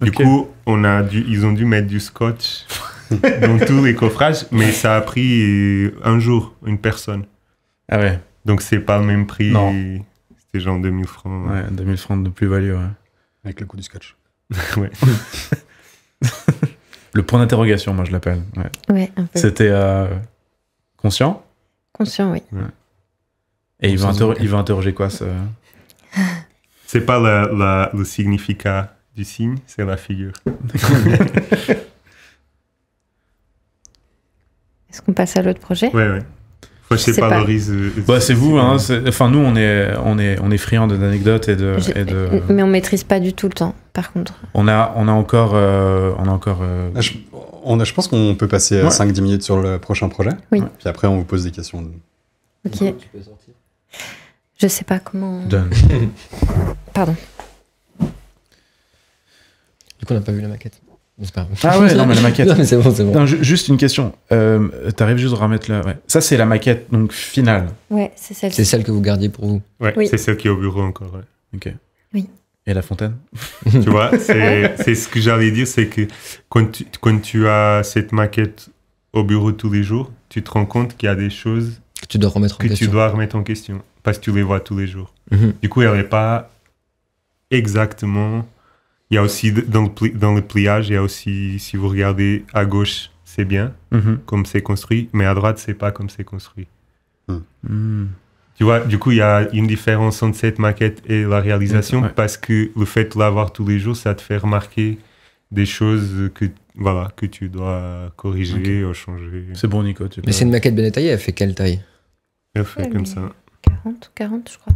Du coup, on a dû, ils ont dû mettre du scotch dans tous les coffrages, mais ça a pris un jour, une personne. Ah ouais. Donc c'est pas le même prix. C'était genre 2000 francs. Ouais, 2000 francs de plus-value, Avec le coût du scotch. le point d'interrogation, moi je l'appelle. C'était euh, conscient Conscient, oui. Et il va, il interroger quoi ce... C'est pas le significat du signe, c'est la figure. Est-ce qu'on passe à l'autre projet Oui, oui. je sais pas, l'orise. Euh, bah, c'est vous, hein, Enfin, nous, on est, on est, on est friands d'anecdotes et de, et de. Mais on maîtrise pas du tout le temps par contre. On a, on a encore. Euh, on a encore euh, ah, je, on a, je pense qu'on peut passer 5-10 euh, minutes sur le prochain projet. Puis après, on vous pose des questions. Ok. je sais pas comment. Pardon. Du coup, on n'a pas vu la maquette. Ah ouais, non, mais la maquette. Non, mais c'est bon, c'est bon. juste une question. Euh, arrives juste à remettre la. Ça, c'est la maquette donc finale. Ouais, c'est celle C'est celle que vous gardiez pour vous. Ouais, c'est celle qui est au bureau encore. Ok. Oui. Et la fontaine Tu vois, c'est ce que j'allais dire, c'est que quand tu, tu as cette maquette au bureau tous les jours, tu te rends compte qu'il y a des choses que tu dois remettre en que question. tu dois remettre en question parce que tu les vois tous les jours. Mm-hmm. Du coup, elle n'est pas exactement. Il y a aussi dans le, dans le pliage, il y a aussi si vous regardez à gauche, c'est bien mm-hmm. comme c'est construit, mais à droite, c'est pas comme c'est construit. Mm. Mm du coup, il y a une différence entre cette maquette et la réalisation parce que le fait de l'avoir tous les jours, ça te fait remarquer des choses que, voilà, que tu dois corriger ou changer. C'est bon, Nico. Mais c'est une maquette bien détaillée, elle fait quelle taille Elle fait comme ça. 40 40, je crois.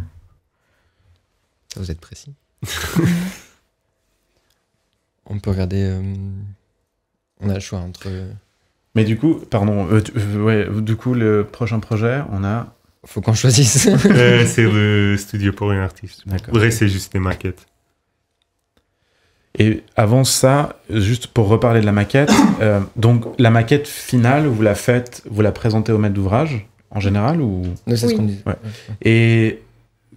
Ah, vous êtes précis. on peut regarder. Euh, on a le choix entre. Euh, Mais du coup, pardon, euh, ouais, du coup, le prochain projet, on a faut qu'on choisisse. Euh, c'est le studio pour un artiste. Vrai, c'est juste des maquettes. Et avant ça, juste pour reparler de la maquette, euh, donc la maquette finale, vous la faites, vous la présentez au maître d'ouvrage en général ou c'est ce qu'on dit. Et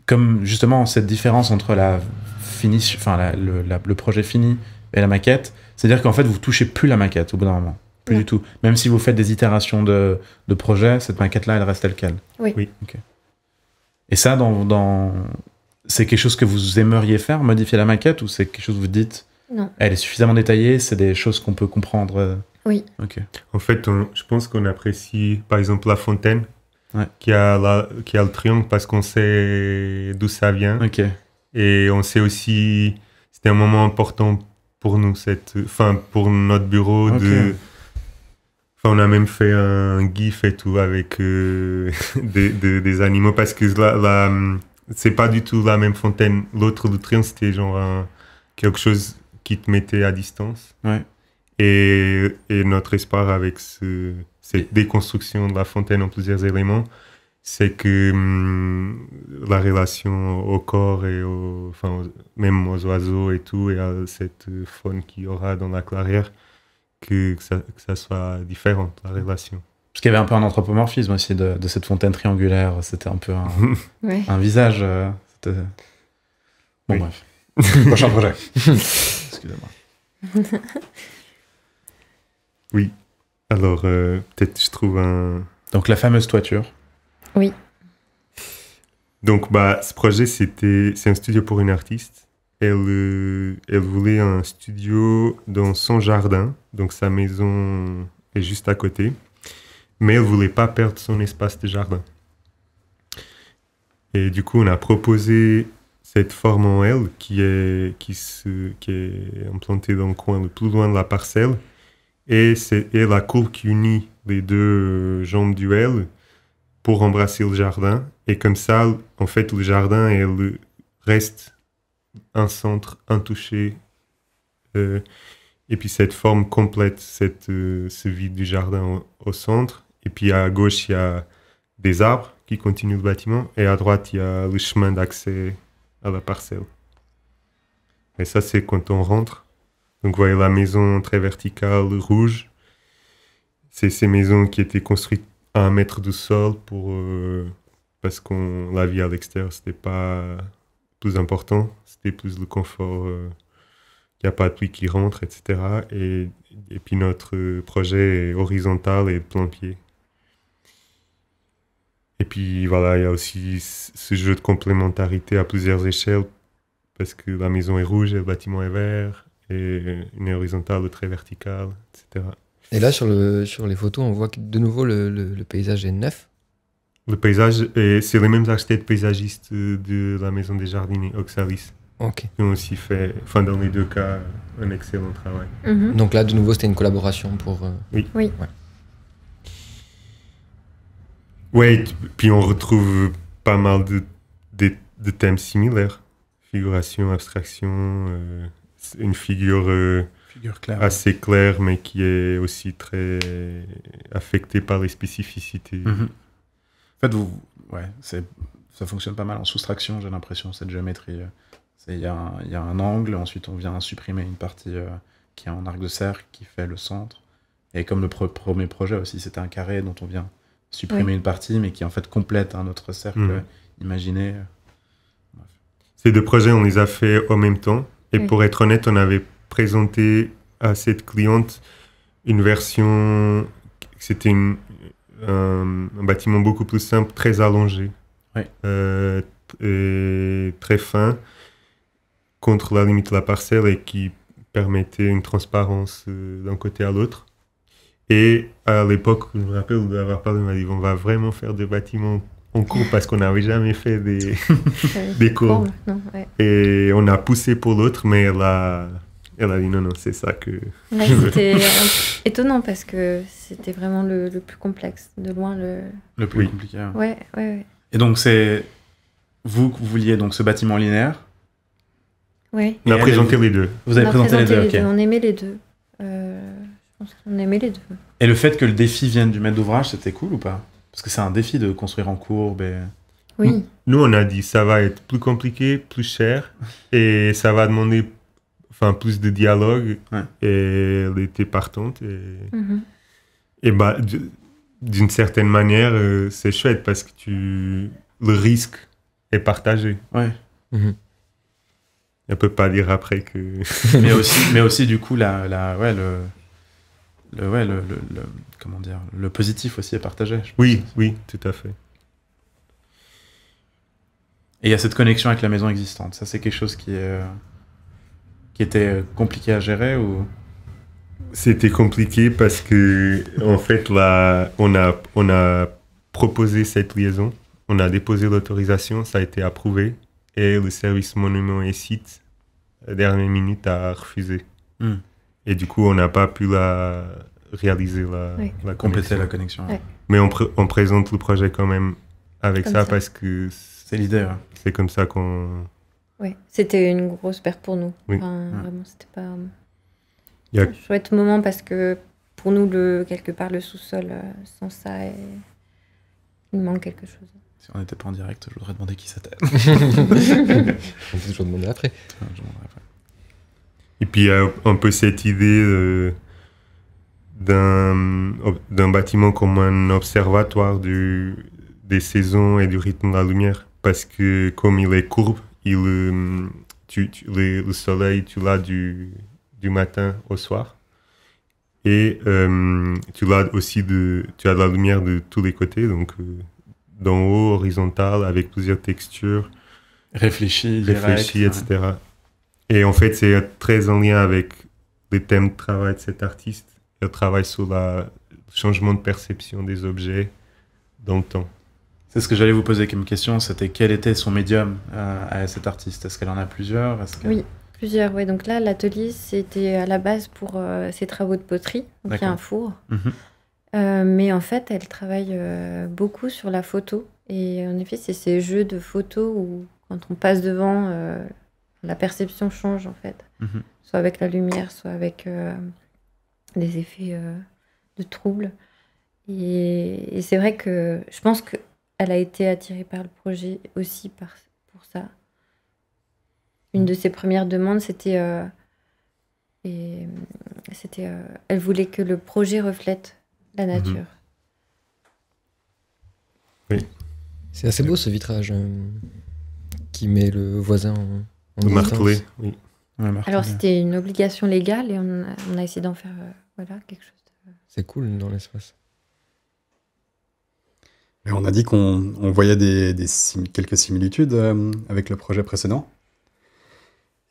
comme justement cette différence entre la finish, enfin le, projet fini et la maquette, c'est-à-dire qu'en fait vous touchez plus la maquette au bout d'un moment. Plus du tout. Même si vous faites des itérations de, de projet, cette maquette-là, elle reste telle qu'elle. Oui. oui. Et ça, dans, dans... c'est quelque chose que vous aimeriez faire, modifier la maquette, ou c'est quelque chose que vous dites Non. Elle est suffisamment détaillée, c'est des choses qu'on peut comprendre euh, Oui. Ok. En fait, je pense qu'on apprécie, par exemple, La Fontaine, qui, a la, qui a le triangle, parce qu'on sait d'où ça vient. Ok. Et on sait aussi, c'était un moment important pour nous, cette, enfin, pour notre bureau de on a même fait un gif et tout avec euh, des, animaux parce que là, c'est pas du tout la même fontaine. L'autre le c'était genre quelque chose qui te mettait à distance. Ouais. Et, notre espoir avec cette déconstruction de la fontaine en plusieurs éléments, c'est que hum, la relation au corps et même aux oiseaux et tout, et à cette faune qu'il y aura dans la clairière, que, ça, soit différent, la relation. Parce qu'il y avait un peu un anthropomorphisme aussi de, cette fontaine triangulaire. C'était un peu un, visage. Euh, bon, bref. Prochain projet. Excusez-moi. Oui. Alors, euh, peut-être je trouve un. Donc, la fameuse toiture. Oui. Donc, bah, ce projet, c'était, c'est un studio pour une artiste. Euh, elle, voulait un studio dans son jardin, donc sa maison est juste à côté, mais elle voulait pas perdre son espace de jardin. Et du coup, on a proposé cette forme en L qui est, qui est implantée dans le coin le plus loin de la parcelle. Et c'est la courbe qui unit les deux euh, jambes du L pour embrasser le jardin. Et comme ça, en fait, le jardin elle, reste un centre, un toucher. Euh, et puis cette forme complète, cette, euh, ce vide du jardin au, centre. Et puis à gauche, il y a des arbres qui continuent le bâtiment. Et à droite, il y a le chemin d'accès à la parcelle. Et ça, c'est quand on rentre. Donc, vous voyez la maison très verticale, rouge. C'est ces maisons qui étaient construites à un mètre du sol pour, euh, parce qu'on la vie à l'extérieur, ce n'était pas plus important. C'était plus le confort. Euh, il n'y a pas de pluie qui rentre, etc. Et, et puis notre projet est horizontal et plein pied. Et puis voilà, il y a aussi ce jeu de complémentarité à plusieurs échelles, parce que la maison est rouge et le bâtiment est vert, et une horizontale très verticale, etc. Et là, sur, le, sur les photos, on voit que de nouveau le, le paysage est neuf. Le paysage, c'est les mêmes architectes paysagistes de la Maison des Jardins Oxalis. Ok. Ils ont aussi fait, enfin dans les deux cas, un excellent travail. Mhm. Donc là, de nouveau, c'était une collaboration pour. Euh, oui. Oui. Ouais. puis on retrouve pas mal de, thèmes similaires figuration, abstraction, euh, une figure. Euh, assez claire, mais qui est aussi très affectée par les spécificités mhm. En fait, vous, ouais, c'est, ça fonctionne pas mal en soustraction, j'ai l'impression, cette géométrie. Euh. Il y, a un angle, ensuite on vient supprimer une partie euh, qui est en arc de cercle, qui fait le centre. Et comme le premier projet aussi, c'était un carré dont on vient supprimer une partie, mais qui en fait complète un autre cercle mhm. imaginé. Ces deux projets, on les a fait en même temps. Et pour être honnête, on avait présenté à cette cliente une version, c'était une, euh, un, bâtiment beaucoup plus simple, très allongé, euh, très fin, contre la limite de la parcelle et qui permettait une transparence euh, d'un côté à l'autre. Et à l'époque, je me rappelle d'avoir parlé, on m'a dit on va vraiment faire des bâtiments en cours parce qu'on n'avait jamais fait des, des cours. Et on a poussé pour l'autre, mais la, elle a dit non, non, c'est ça que. c'était étonnant parce que c'était vraiment le, le, plus complexe, de loin le. Le plus compliqué. Ouais, ouais, ouais. Et donc, c'est. Vous, vous vouliez donc ce bâtiment linéaire Oui. On a présenté les deux. Vous avez présenté, les deux, On aimait les deux. Euh, je pense qu'on aimait les deux. Et le fait que le défi vienne du maître d'ouvrage, c'était cool ou pas Parce que c'est un défi de construire en courbe et. Oui. Nous, on a dit ça va être plus compliqué, plus cher, et ça va demander enfin plus de dialogue. Et elle était partante. Et, mm-hmm. bah, d'une certaine manière, euh, c'est chouette parce que tu le risque est partagé. Ouais. Mm-hmm. On peut pas dire après que. mais aussi, mais aussi du coup la, la ouais le. Le, ouais, le, comment dire, le positif aussi est partagé. Oui, oui, tout à fait. Et il y a cette connexion avec la maison existante. Ça, c'est quelque chose qui est, euh, qui était euh, compliqué à gérer ou C'était compliqué parce que en fait là, on a on a proposé cette liaison, on a déposé l'autorisation, ça a été approuvé et le service monument et site dernière minute a refusé. Hmm. Et du coup, on n'a pas pu la réaliser la, compléter la connexion. Mais on, présente le projet quand même avec ça, parce que c'est l'idée. C'est comme ça qu'on oui, c'était une grosse perte pour nous. Mmh. Vraiment, c'était pas un un chouette moment parce que pour nous, le, quelque part, le sous-sol, euh, sans ça, il manque quelque chose. Si on n'était pas en direct, je voudrais demander qui c'était. on peut toujours demander après. Et puis, il y a un peu cette idée d'un bâtiment comme un observatoire du, des saisons et du rythme de la lumière. Parce que, comme il est courbe, il mm, le, le, soleil, tu l'as du, matin au soir. Et euh, tu l'as aussi de, tu as de la lumière de tous les côtés, donc euh, d'en haut, horizontal, avec plusieurs textures. réfléchies, etc. Et en fait, c'est très en lien avec les thèmes de travail de cet artiste. Il travaille sur le changement de perception des objets dans le temps. C'est ce que j'allais vous poser comme question, c'était quel était son médium euh, à cet artiste Est-ce qu'elle en a plusieurs Oui, plusieurs. oui Donc là, l'atelier, c'était euh, à la base pour euh, ses travaux de poterie, donc il y a un four. Mhm. mais en fait, elle travaille beaucoup sur la photo. Et en effet, c'est ces jeux de photos où, quand on passe devant, la perception change, en fait. Mhm. Soit avec la lumière, soit avec des effets de trouble. et c'est vrai que je pense que elle a été attirée par le projet aussi pour ça. Une de ses premières demandes, c'était. Euh, c'était euh, elle voulait que le projet reflète la mhm. nature. Oui. C'est assez beau ce vitrage euh, qui met le voisin en, en le oui. Alors c'était une obligation légale et on a, essayé d'en faire voilà quelque chose. C'est cool dans l'espace on a dit qu'on voyait des, quelques similitudes euh, avec le projet précédent.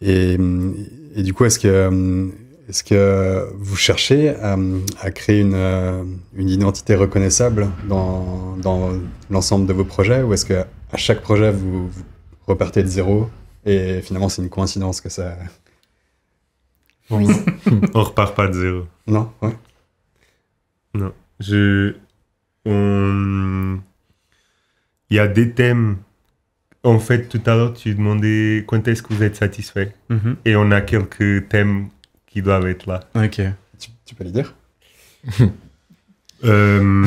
Et, du coup, est-ce que, est que vous cherchez euh, à, créer une, euh, identité reconnaissable dans, l'ensemble de vos projets Ou est-ce qu'à chaque projet, vous, repartez de zéro et finalement, c'est une coïncidence que ça. Oui. on repart pas de zéro. Non, ouais. Non. Je il y a des thèmes. En fait, tout à l'heure, tu demandais quand est-ce que vous êtes satisfait. Mhm. Et on a quelques thèmes qui doivent être là. Ok. Tu, peux les dire euh...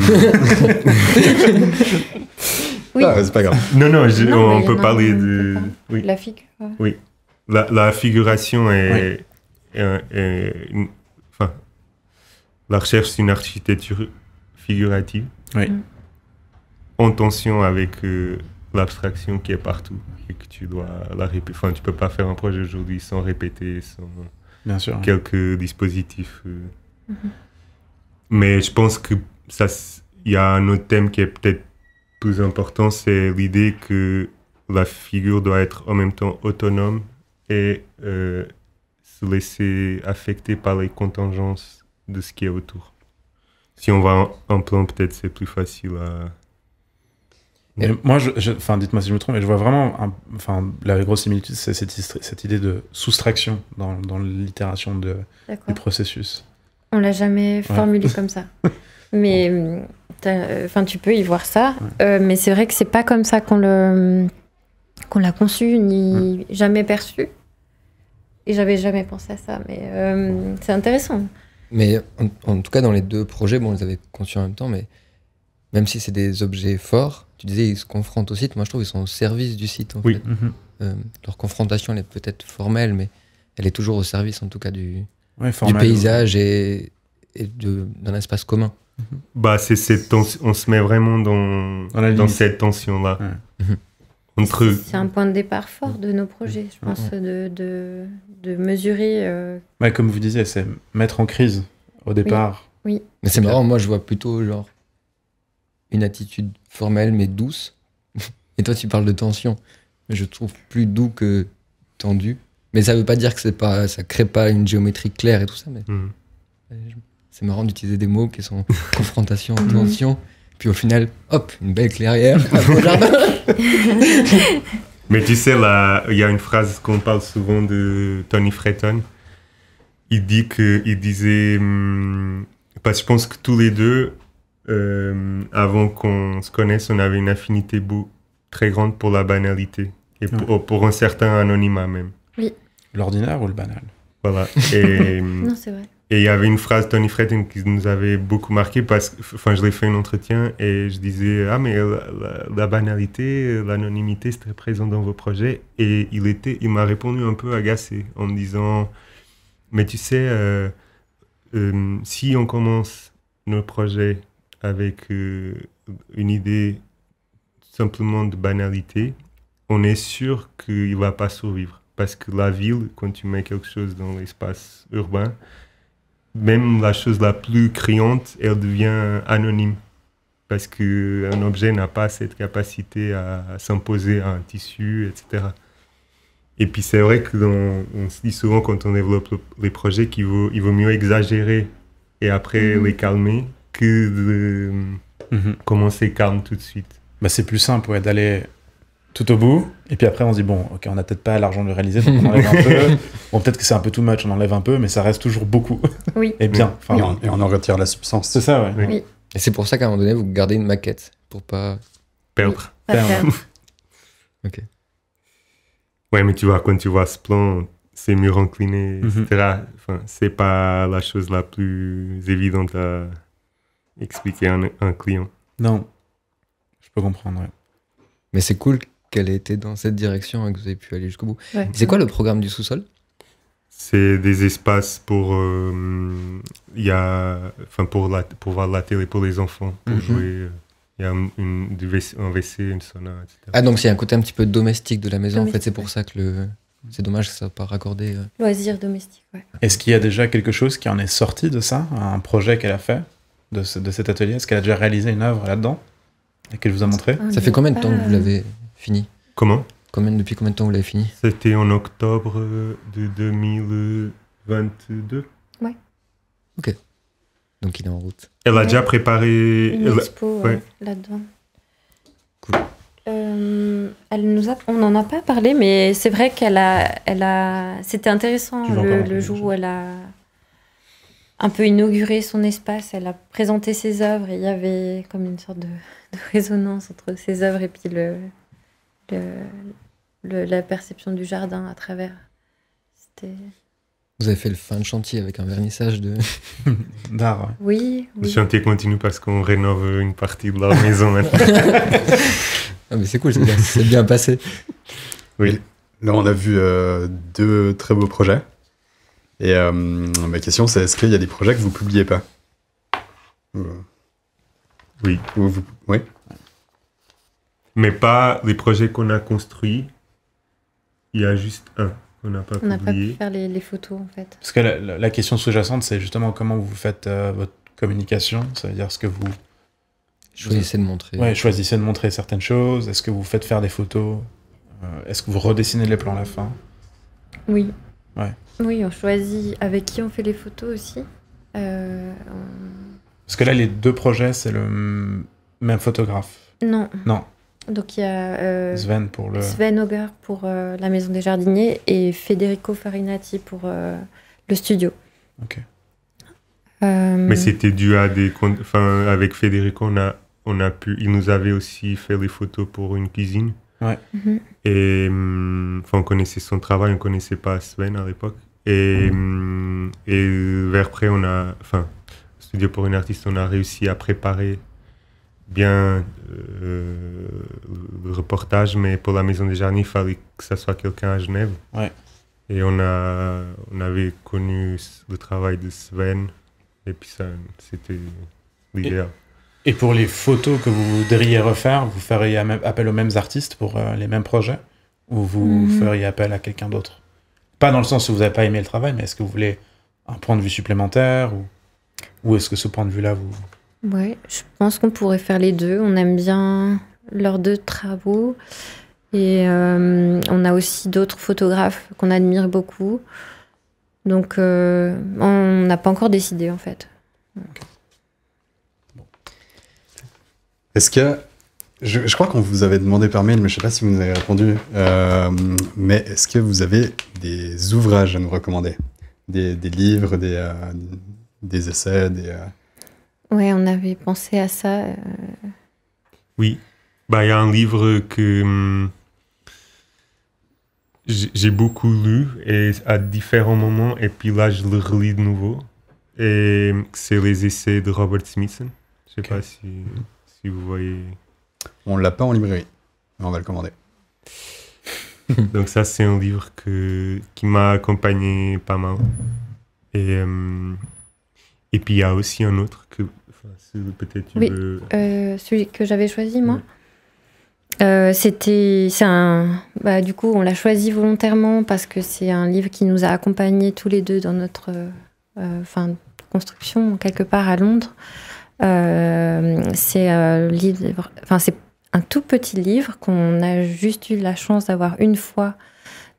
oui. Ah, c'est pas grave. Non, non, on, peut parler de... La figure. Oui. La, figuration est... enfin, la recherche d'une architecture figurative. Oui. Mm en tension avec euh, l'abstraction qui est partout et que tu dois la répéter. Enfin, tu peux pas faire un projet aujourd'hui sans répéter, sans Bien quelques dispositifs. Euh. Mhm. Mais je pense que ça, il y a un autre thème qui est peut-être plus important, c'est l'idée que la figure doit être en même temps autonome et euh, se laisser affecter par les contingences de ce qui est autour. Si on va en, en plan, peut-être c'est plus facile à, Mm. moi, enfin, dites-moi si je me trompe, mais je vois vraiment, enfin, la grosse similitude, c'est cette, idée de soustraction dans, dans l'itération du processus. On l'a jamais formulé comme ça, mais euh, euh, enfin, tu peux y voir ça, euh, mais c'est vrai que c'est pas comme ça qu'on le qu'on l'a conçu ni mm. jamais perçu. Et j'avais jamais pensé à ça, mais c'est intéressant. Mais en, tout cas, dans les deux projets, bon, on les avait conçus en même temps, mais même si c'est des objets forts, tu disais, ils se confrontent au site. Moi, je trouve ils sont au service du site. oui. Mhm. Euh, leur confrontation, elle est peut-être formelle, mais elle est toujours au service, en tout cas, du, du paysage et, d'un espace commun. Mhm. Bah, c'est cette on se met vraiment dans, dans, cette tension-là. Mhm. C'est un point de départ fort de nos projets, je pense, de, de, de mesurer. Euh, comme vous disiez, c'est mettre en crise au départ. oui. Mais c'est marrant, moi je vois plutôt genre une attitude formelle mais douce. Et toi, tu parles de tension. je trouve plus doux que tendu. Mais ça veut pas dire que c'est pas, ça crée pas une géométrie claire et tout ça. Mais hmm. c'est marrant d'utiliser des mots qui sont confrontation, tension. Puis au final, hop, une belle clairière, Mais tu sais, là, il y a une phrase qu'on parle souvent de Tony Freton. Il dit que, il disait, pas hmm, parce que je pense que tous les deux, euh, avant qu'on se connaisse, on avait une affinité très grande pour la banalité et oh, pour, un certain anonymat même. Oui. L'ordinaire ou le banal Voilà. Et, non, c'est vrai. Et il y avait une phrase Tony Fretton qui nous avait beaucoup marqué parce que, enfin, je l'ai fait un entretien et je disais ah mais la, banalité, l'anonymité, c'est très présent dans vos projets et il était, il m'a répondu un peu agacé en me disant mais tu sais euh, euh, si on commence nos projets avec euh, une idée simplement de banalité, on est sûr qu'il ne va pas survivre. Parce que la ville, quand tu mets quelque chose dans l'espace urbain, même la chose la plus criante, elle devient anonyme. Parce qu'un euh, objet n'a pas cette capacité à, s'imposer à un tissu, etc. Et puis c'est vrai qu'on se dit souvent quand on développe les projets qu'il vaut, il vaut mieux exagérer et après mhm. les calmer que de mhm. commencer calme tout de suite. Bah, c'est plus simple ouais, d'aller tout au bout. Et puis après, on se dit, bon, ok, on n'a peut-être pas l'argent de réaliser, donc on enlève un peu. Bon, peut-être que c'est un peu too much, on enlève un peu, mais ça reste toujours beaucoup. Oui. et bien. et, on, en retire la substance. C'est ça, ouais. Oui. Et c'est pour ça qu'à un moment donné, vous gardez une maquette pour pas perdre. perdre. ok. Ouais, mais tu vois, quand tu vois ce plan, ces murs inclinés, mhm. etc. c'est pas la chose la plus évidente à, expliquer à un, client. Non, je peux comprendre. Mais c'est cool qu'elle ait été dans cette direction et que vous ayez pu aller jusqu'au bout. C'est quoi le programme du sous-sol C'est des espaces pour, euh, Il y a, pour, pour voir la télé pour les enfants, pour mhm. jouer. Euh, il y a un WC, une sauna, etc. Ah, donc c'est un côté un petit peu domestique de la maison, en fait. C'est pour ça que le... c'est dommage que ça soit pas raccordé. Euh. Loisirs domestiques, ouais. Est-ce qu'il y a déjà quelque chose qui en est sorti de ça Un projet qu'elle a fait de, cet atelier Est-ce qu'elle a déjà réalisé une œuvre là-dedans et qu'elle vous a montré ah, Ça fait combien de temps que vous l'avez fini Comment combien, Depuis combien de temps vous l'avez fini C'était en octobre de 2022. Ouais. Ok. Donc il est en route. Elle a déjà préparé une elle... expo euh, là-dedans. Euh, nous a... on n'en a pas parlé, mais c'est vrai qu'elle a, elle a, c'était intéressant le, le jour où elle a un peu inauguré son espace, elle a présenté ses œuvres et il y avait comme une sorte de, résonance entre ses œuvres et puis le, la perception du jardin à travers. C'était. Vous avez fait le fin de chantier avec un vernissage de d'art. Oui, Le chantier continue parce qu'on rénove une partie de la maison ah, mais c'est cool, c'est bien, passé. Oui. Là, on a vu euh, deux très beaux projets. Et euh, ma question, c'est est-ce qu'il y a des projets que vous publiez pas euh, Oui. Oui. Mais pas les projets qu'on a construits. Il y a juste un. qu'on n'a pas, pas, pu faire les, photos en fait. Parce que la, question sous-jacente, c'est justement comment vous faites euh, votre communication, c'est à dire ce que vous... Choisissez de montrer. choisissez de montrer certaines choses, est-ce que vous faites faire des photos, est-ce que vous redessinez les plans à la fin Oui, oui, on choisit avec qui on fait les photos aussi. Euh, Parce que là, les deux projets, c'est le même photographe. Non. Non. Donc il y a euh, Sven pour le Sven Auger pour euh, la maison des jardiniers et Federico Farinati pour le studio. Ok. Mais c'était dû à des, enfin avec Federico on a on a pu, il nous avait aussi fait les photos pour une cuisine. Ouais. Mhm. Et hum, enfin, on connaissait son travail, on connaissait pas Sven à l'époque. Et, mhm. hum, et, vers près, on a, enfin, studio pour une artiste, on a réussi à préparer bien euh, le reportage, mais pour la Maison des Jarnies, il fallait que ça soit quelqu'un à Genève. Ouais. Et on, a, on avait connu le travail de Sven, et puis ça, c'était l'idéal. Et pour les photos que vous voudriez refaire, vous feriez appel aux mêmes artistes pour euh, les mêmes projets Ou vous mhm. feriez appel à quelqu'un d'autre Pas dans le sens où vous n'avez pas aimé le travail, mais est-ce que vous voulez un point de vue supplémentaire Ou, ou est-ce que ce point de vue-là vous... Ouais, je pense qu'on pourrait faire les deux. On aime bien leurs deux travaux. Et euh, on a aussi d'autres photographes qu'on admire beaucoup. Donc euh, on n'a pas encore décidé en fait. Est-ce que je, crois qu'on vous avait demandé par mail, mais je ne sais pas si vous nous avez répondu. Euh, mais est-ce que vous avez des ouvrages à nous recommander des, livres, des, euh, des essais des, euh? on avait pensé à ça. Oui. Ben, il y a un livre que hum, j'ai beaucoup lu et à différents moments, et puis là, je le relis de nouveau. Et c'est les essais de Robert Smithson. Je ne sais pas si si vous voyez. On l'a pas en librairie, mais on va le commander. Donc ça, c'est un livre qui m'a accompagné pas mal. Et, euh, et puis il y a aussi un autre que peut-être tu euh, celui que j'avais choisi moi. Euh, c'était c'est un bah, du coup on l'a choisi volontairement parce que c'est un livre qui nous a accompagnés tous les deux dans notre enfin construction quelque part à Londres euh, c'est euh, livre, enfin c'est un tout petit livre qu'on a juste eu la chance d'avoir une fois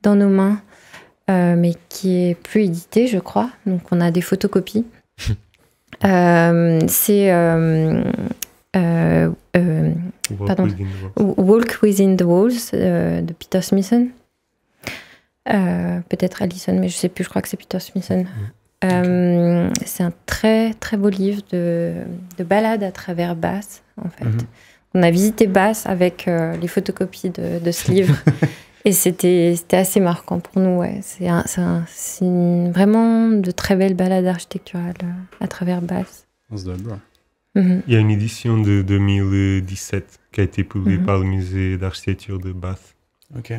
dans nos mains, euh, mais qui est plus édité, je crois. Donc on a des photocopies. c'est Walk, within the Walls de Peter Smithson. Peut-être Allison, mais je sais plus. Je crois que c'est Peter Smithson. Mm. Euh, c'est un très très beau livre de, de balade à travers Basse, en fait. Mhm. On a visité Basse avec euh, les photocopies de, ce livre. Et c'était assez marquant pour nous. Ouais. C'est un, vraiment de très belles balades architecturales euh, à travers Basse. Mm Il y a une édition de 2017 qui a été publiée mhm. par le musée d'architecture de Bath. Ok.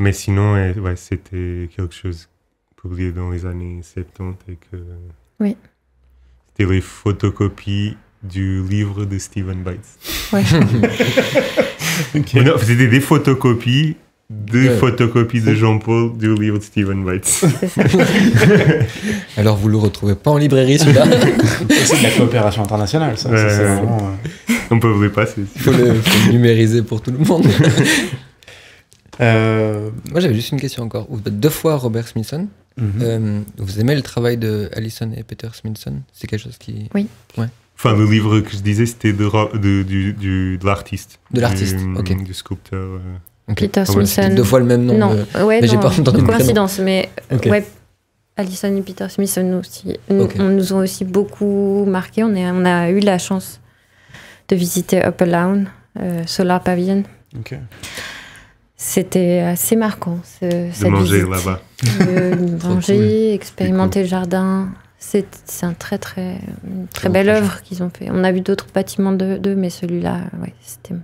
Mais sinon, c'était quelque chose dans les années 70 et que. Oui. C'était les photocopies du livre de Stephen Bates C'était des photocopies des photocopies de Jean-Paul du livre de Stephen Bites. Alors vous le retrouvez pas en librairie celui-là C'est de la coopération internationale ça. Euh, On peut vous pas, passer. Il faut le numériser pour tout le monde. Euh, Moi, j'avais juste une question encore. Vous deux fois Robert Smithson. Mhm. Euh, vous aimez le travail de Allison et Peter Smithson C'est quelque chose qui. Oui. Ouais. Enfin, le livre que je disais, c'était de, du, de l'artiste. De l'artiste, ok. Du sculpteur. Peter ah Smithson. Deux fois le même nom. Non, mais j'ai pas entendu une coïncidence, mais ouais, Allison et Peter Smithson aussi. On nous ont aussi beaucoup marqué. On, on a eu la chance de visiter Upper Lown, euh, Solar Pavilion. Ok. C'était assez marquant. Ce, de manger là-bas. De manger, expérimenter le jardin. C'est un très, très, une très belle œuvre qu'ils ont fait. On a vu d'autres bâtiments d'eux, de, mais celui-là, ouais, c'était.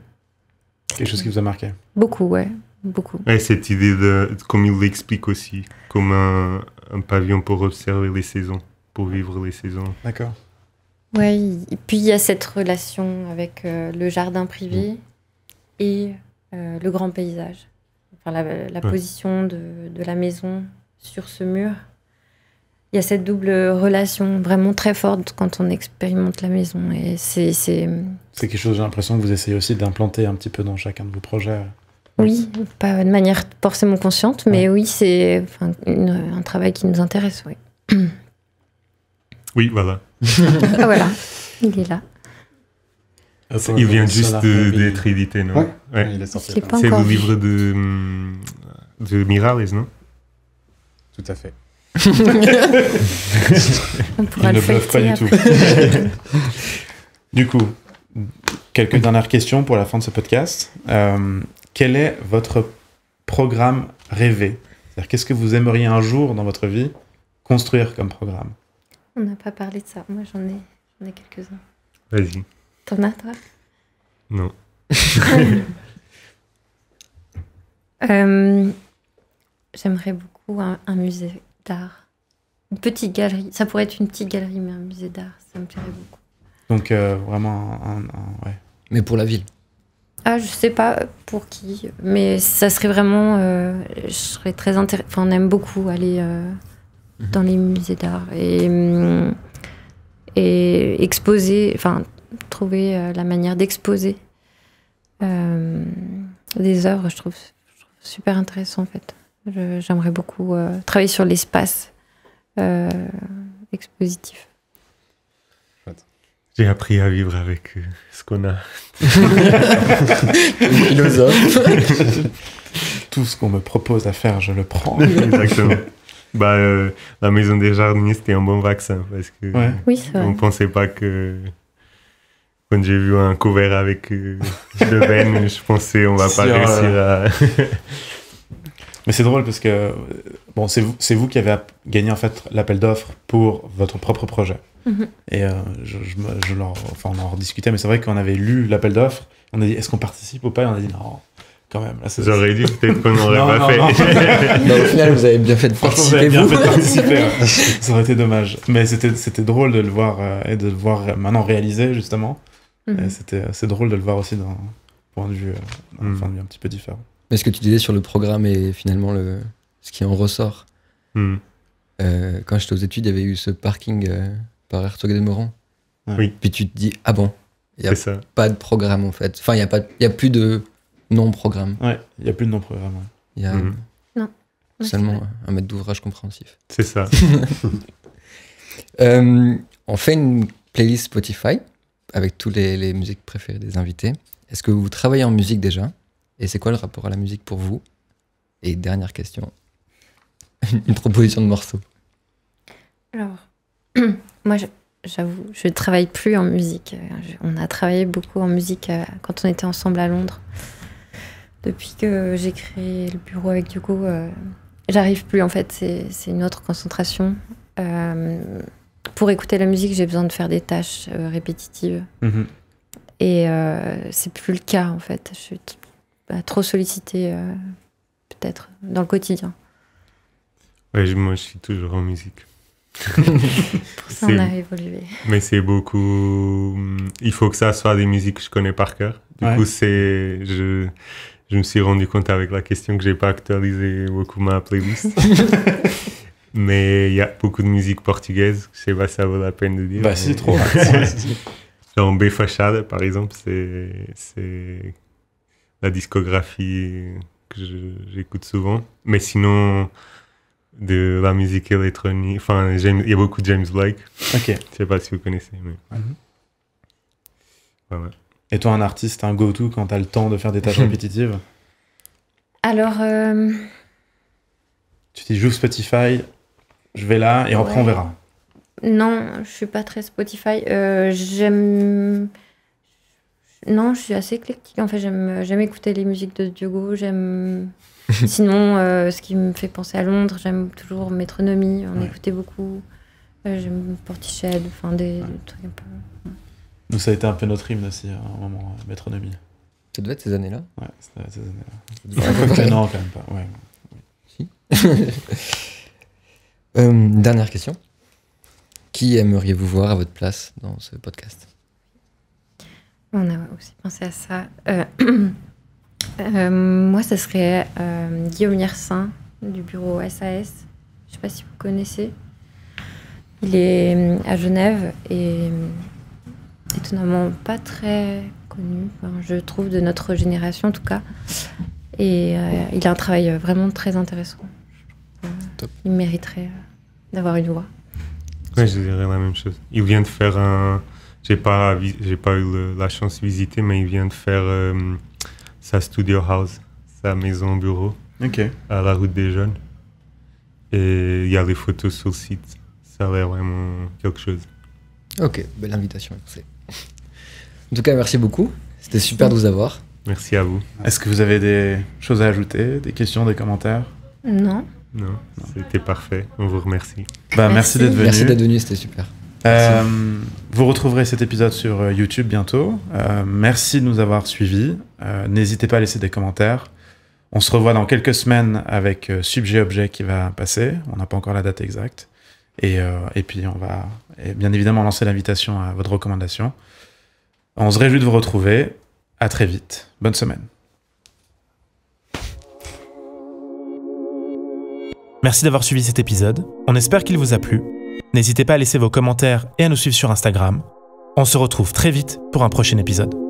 Quelque chose qui vous a marqué Beaucoup, ouais. Beaucoup. Et cette idée de, comme il l'explique aussi, comme un, pavillon pour observer les saisons, pour vivre les saisons. D'accord. Oui, et puis il y a cette relation avec euh, le jardin privé mm. et euh, le grand paysage, enfin, la, position de, de, la maison sur ce mur. Il y a cette double relation vraiment très forte quand on expérimente la maison. Et c'est, c'est... c'est quelque chose, j'ai l'impression que vous essayez aussi d'implanter un petit peu dans chacun de vos projets. Oui, pas de manière forcément consciente, mais oui, c'est un travail qui nous intéresse. Oui, oui voilà. Bah, bah. ah, voilà, il est là il vient juste d'être édité, non ouais. Il est sorti. C'est le livre de, de Mirales, non Tout à fait. Ils ne peuvent pas du tout. du coup, quelques dernières questions pour la fin de ce podcast. Euh, quel est votre programme rêvé Qu'est-ce que vous aimeriez un jour dans votre vie construire comme programme On n'a pas parlé de ça. Moi, j'en ai, ai quelques-uns. Vas-y. T'en toi Non. Euh, j'aimerais beaucoup un, musée d'art. Une petite galerie. Ça pourrait être une petite galerie, mais un musée d'art, ça me plairait beaucoup. Donc, euh, vraiment, ouais. Mais pour la ville ah, je sais pas pour qui, mais ça serait vraiment. Euh, je serais très intéressée. Enfin, on aime beaucoup aller mhm. dans les musées d'art et, et exposer, enfin, trouver euh, la manière d'exposer euh, des œuvres, je trouve, super intéressant en fait. J'aimerais beaucoup euh, travailler sur l'espace expositif. J'ai appris à vivre avec ce qu'on a. Philosophe. Tout ce qu'on me propose à faire, je le prends. Exactement. bah, la maison des jardiniers, c'était un bon vaccin parce que oui, on ne pensait pas que quand j'ai vu un couvert avec euh, ben, je pensais on va pas réussir euh, à. Mais c'est drôle parce que bon, c'est vous, vous, qui avez gagné en fait l'appel d'offres pour votre propre projet. Mhm. Et euh, je, leur, enfin, on en rediscutait, mais c'est vrai qu'on avait lu l'appel d'offres, on a dit est-ce qu'on participe ou pas Et on a dit non, quand même. J'aurais dit peut-être qu'on n'aurait pas fait. au final, vous avez bien fait de participer. Hein. Ça aurait été dommage. Mais c'était drôle de le voir euh, et de le voir maintenant réalisé, justement. Mhm. C'était assez drôle de le voir aussi d'un euh, mhm. point de vue, un petit peu différent. Mais ce que tu disais sur le programme et finalement le, ce qui en ressort. Mhm. Euh, quand j'étais aux études, il y avait eu ce parking euh, par Herzog de Moran. Puis tu te dis, ah bon, il n'y a pas de programme en fait. Enfin, il n'y a, pas, a plus de non-programme. Ouais, il n'y a plus de non-programme. Il y a non. seulement un maître d'ouvrage compréhensif. C'est ça. on fait une playlist Spotify avec tous les, les musiques préférées des invités. Est-ce que vous travaillez en musique déjà Et c'est quoi le rapport à la musique pour vous Et dernière question, une proposition de morceau. Alors, moi, j'avoue, je ne travaille plus en musique. on a travaillé beaucoup en musique euh, quand on était ensemble à Londres. Depuis que j'ai créé le bureau avec Hugo, euh, j'arrive plus en fait. C'est une autre concentration. Euh, pour écouter la musique, j'ai besoin de faire des tâches euh, répétitives. Mhm. Et Et euh, c'est plus le cas, en fait. Je suis trop sollicité, euh, peut-être, dans le quotidien. moi, je suis toujours en musique. pour ça, on a évolué. Mais c'est beaucoup. Mm, il faut que ça soit des musiques que je connais par cœur. Du coup, c'est. Je... je me suis rendu compte avec la question que j'ai pas actualisé beaucoup ma playlist. Mais il y a beaucoup de musique portugaise, je sais pas si ça vaut la peine de dire. Bah, c'est trop. Genre B Fachada, par exemple, c'est la discographie que j'écoute souvent. Mais sinon, de la musique électronique, enfin, il y a beaucoup de James Blake. Ok. Je sais pas si vous connaissez, mais. Mm-hmm. Et toi, un artiste, un go-to quand t'as le temps de faire des tâches répétitives Alors. Euh, tu Tu dis, joue Spotify, je vais là et après on verra. Non, je suis pas très Spotify. Euh, j'aime. Non, je suis assez éclectique. En fait, j'aime, euh, j'aime écouter les musiques de Diogo. J'aime. Sinon, euh, ce qui me fait penser à Londres, j'aime toujours Métronomie. On écoutait beaucoup. j'aime Portiched. Enfin, des, trucs un peu. Nous, ça a été un peu notre hymne aussi, hein, à un moment, Métronomie. Ça devait être ces années-là Ouais, ça ces années-là. non, quand même pas. Ouais. Si. Euh, dernière question. Qui aimeriez-vous voir à votre place dans ce podcast On a aussi pensé à ça. Euh, euh, moi, ce serait Guillaume Yersin du bureau SAS. Je ne sais pas si vous connaissez. Il est à Genève et étonnamment pas très connu, je trouve, de notre génération en tout cas. Et il a un travail vraiment très intéressant. Il mériterait euh, d'avoir une voix. Oui, je dirais la même chose. Il vient de faire un. J'ai pas, j'ai pas eu la chance de visiter, mais il vient de faire euh, sa studio house, sa maison bureau, à la route des jeunes. Et il y a les photos sur le site. Ça a l'air vraiment quelque chose. Ok, belle invitation. En tout cas, merci beaucoup. C'était super de vous avoir. Merci à vous. Est-ce que vous avez des choses à ajouter, des questions, des commentaires Non. Non, c'était parfait. On vous remercie. Bah, merci, d'être venu. Merci d'être venu, c'était super. Euh, vous retrouverez cet épisode sur euh, YouTube bientôt. Euh, merci de nous avoir suivis. N'hésitez pas à laisser des commentaires. On se revoit dans quelques semaines avec sujet Objet qui va passer. On n'a pas encore la date exacte. Et, puis, on va bien évidemment lancer l'invitation à votre recommandation. On se réjouit de vous retrouver. À très vite. Bonne semaine. Merci d'avoir suivi cet épisode, on espère qu'il vous a plu. N'hésitez pas à laisser vos commentaires et à nous suivre sur Instagram. On se retrouve très vite pour un prochain épisode.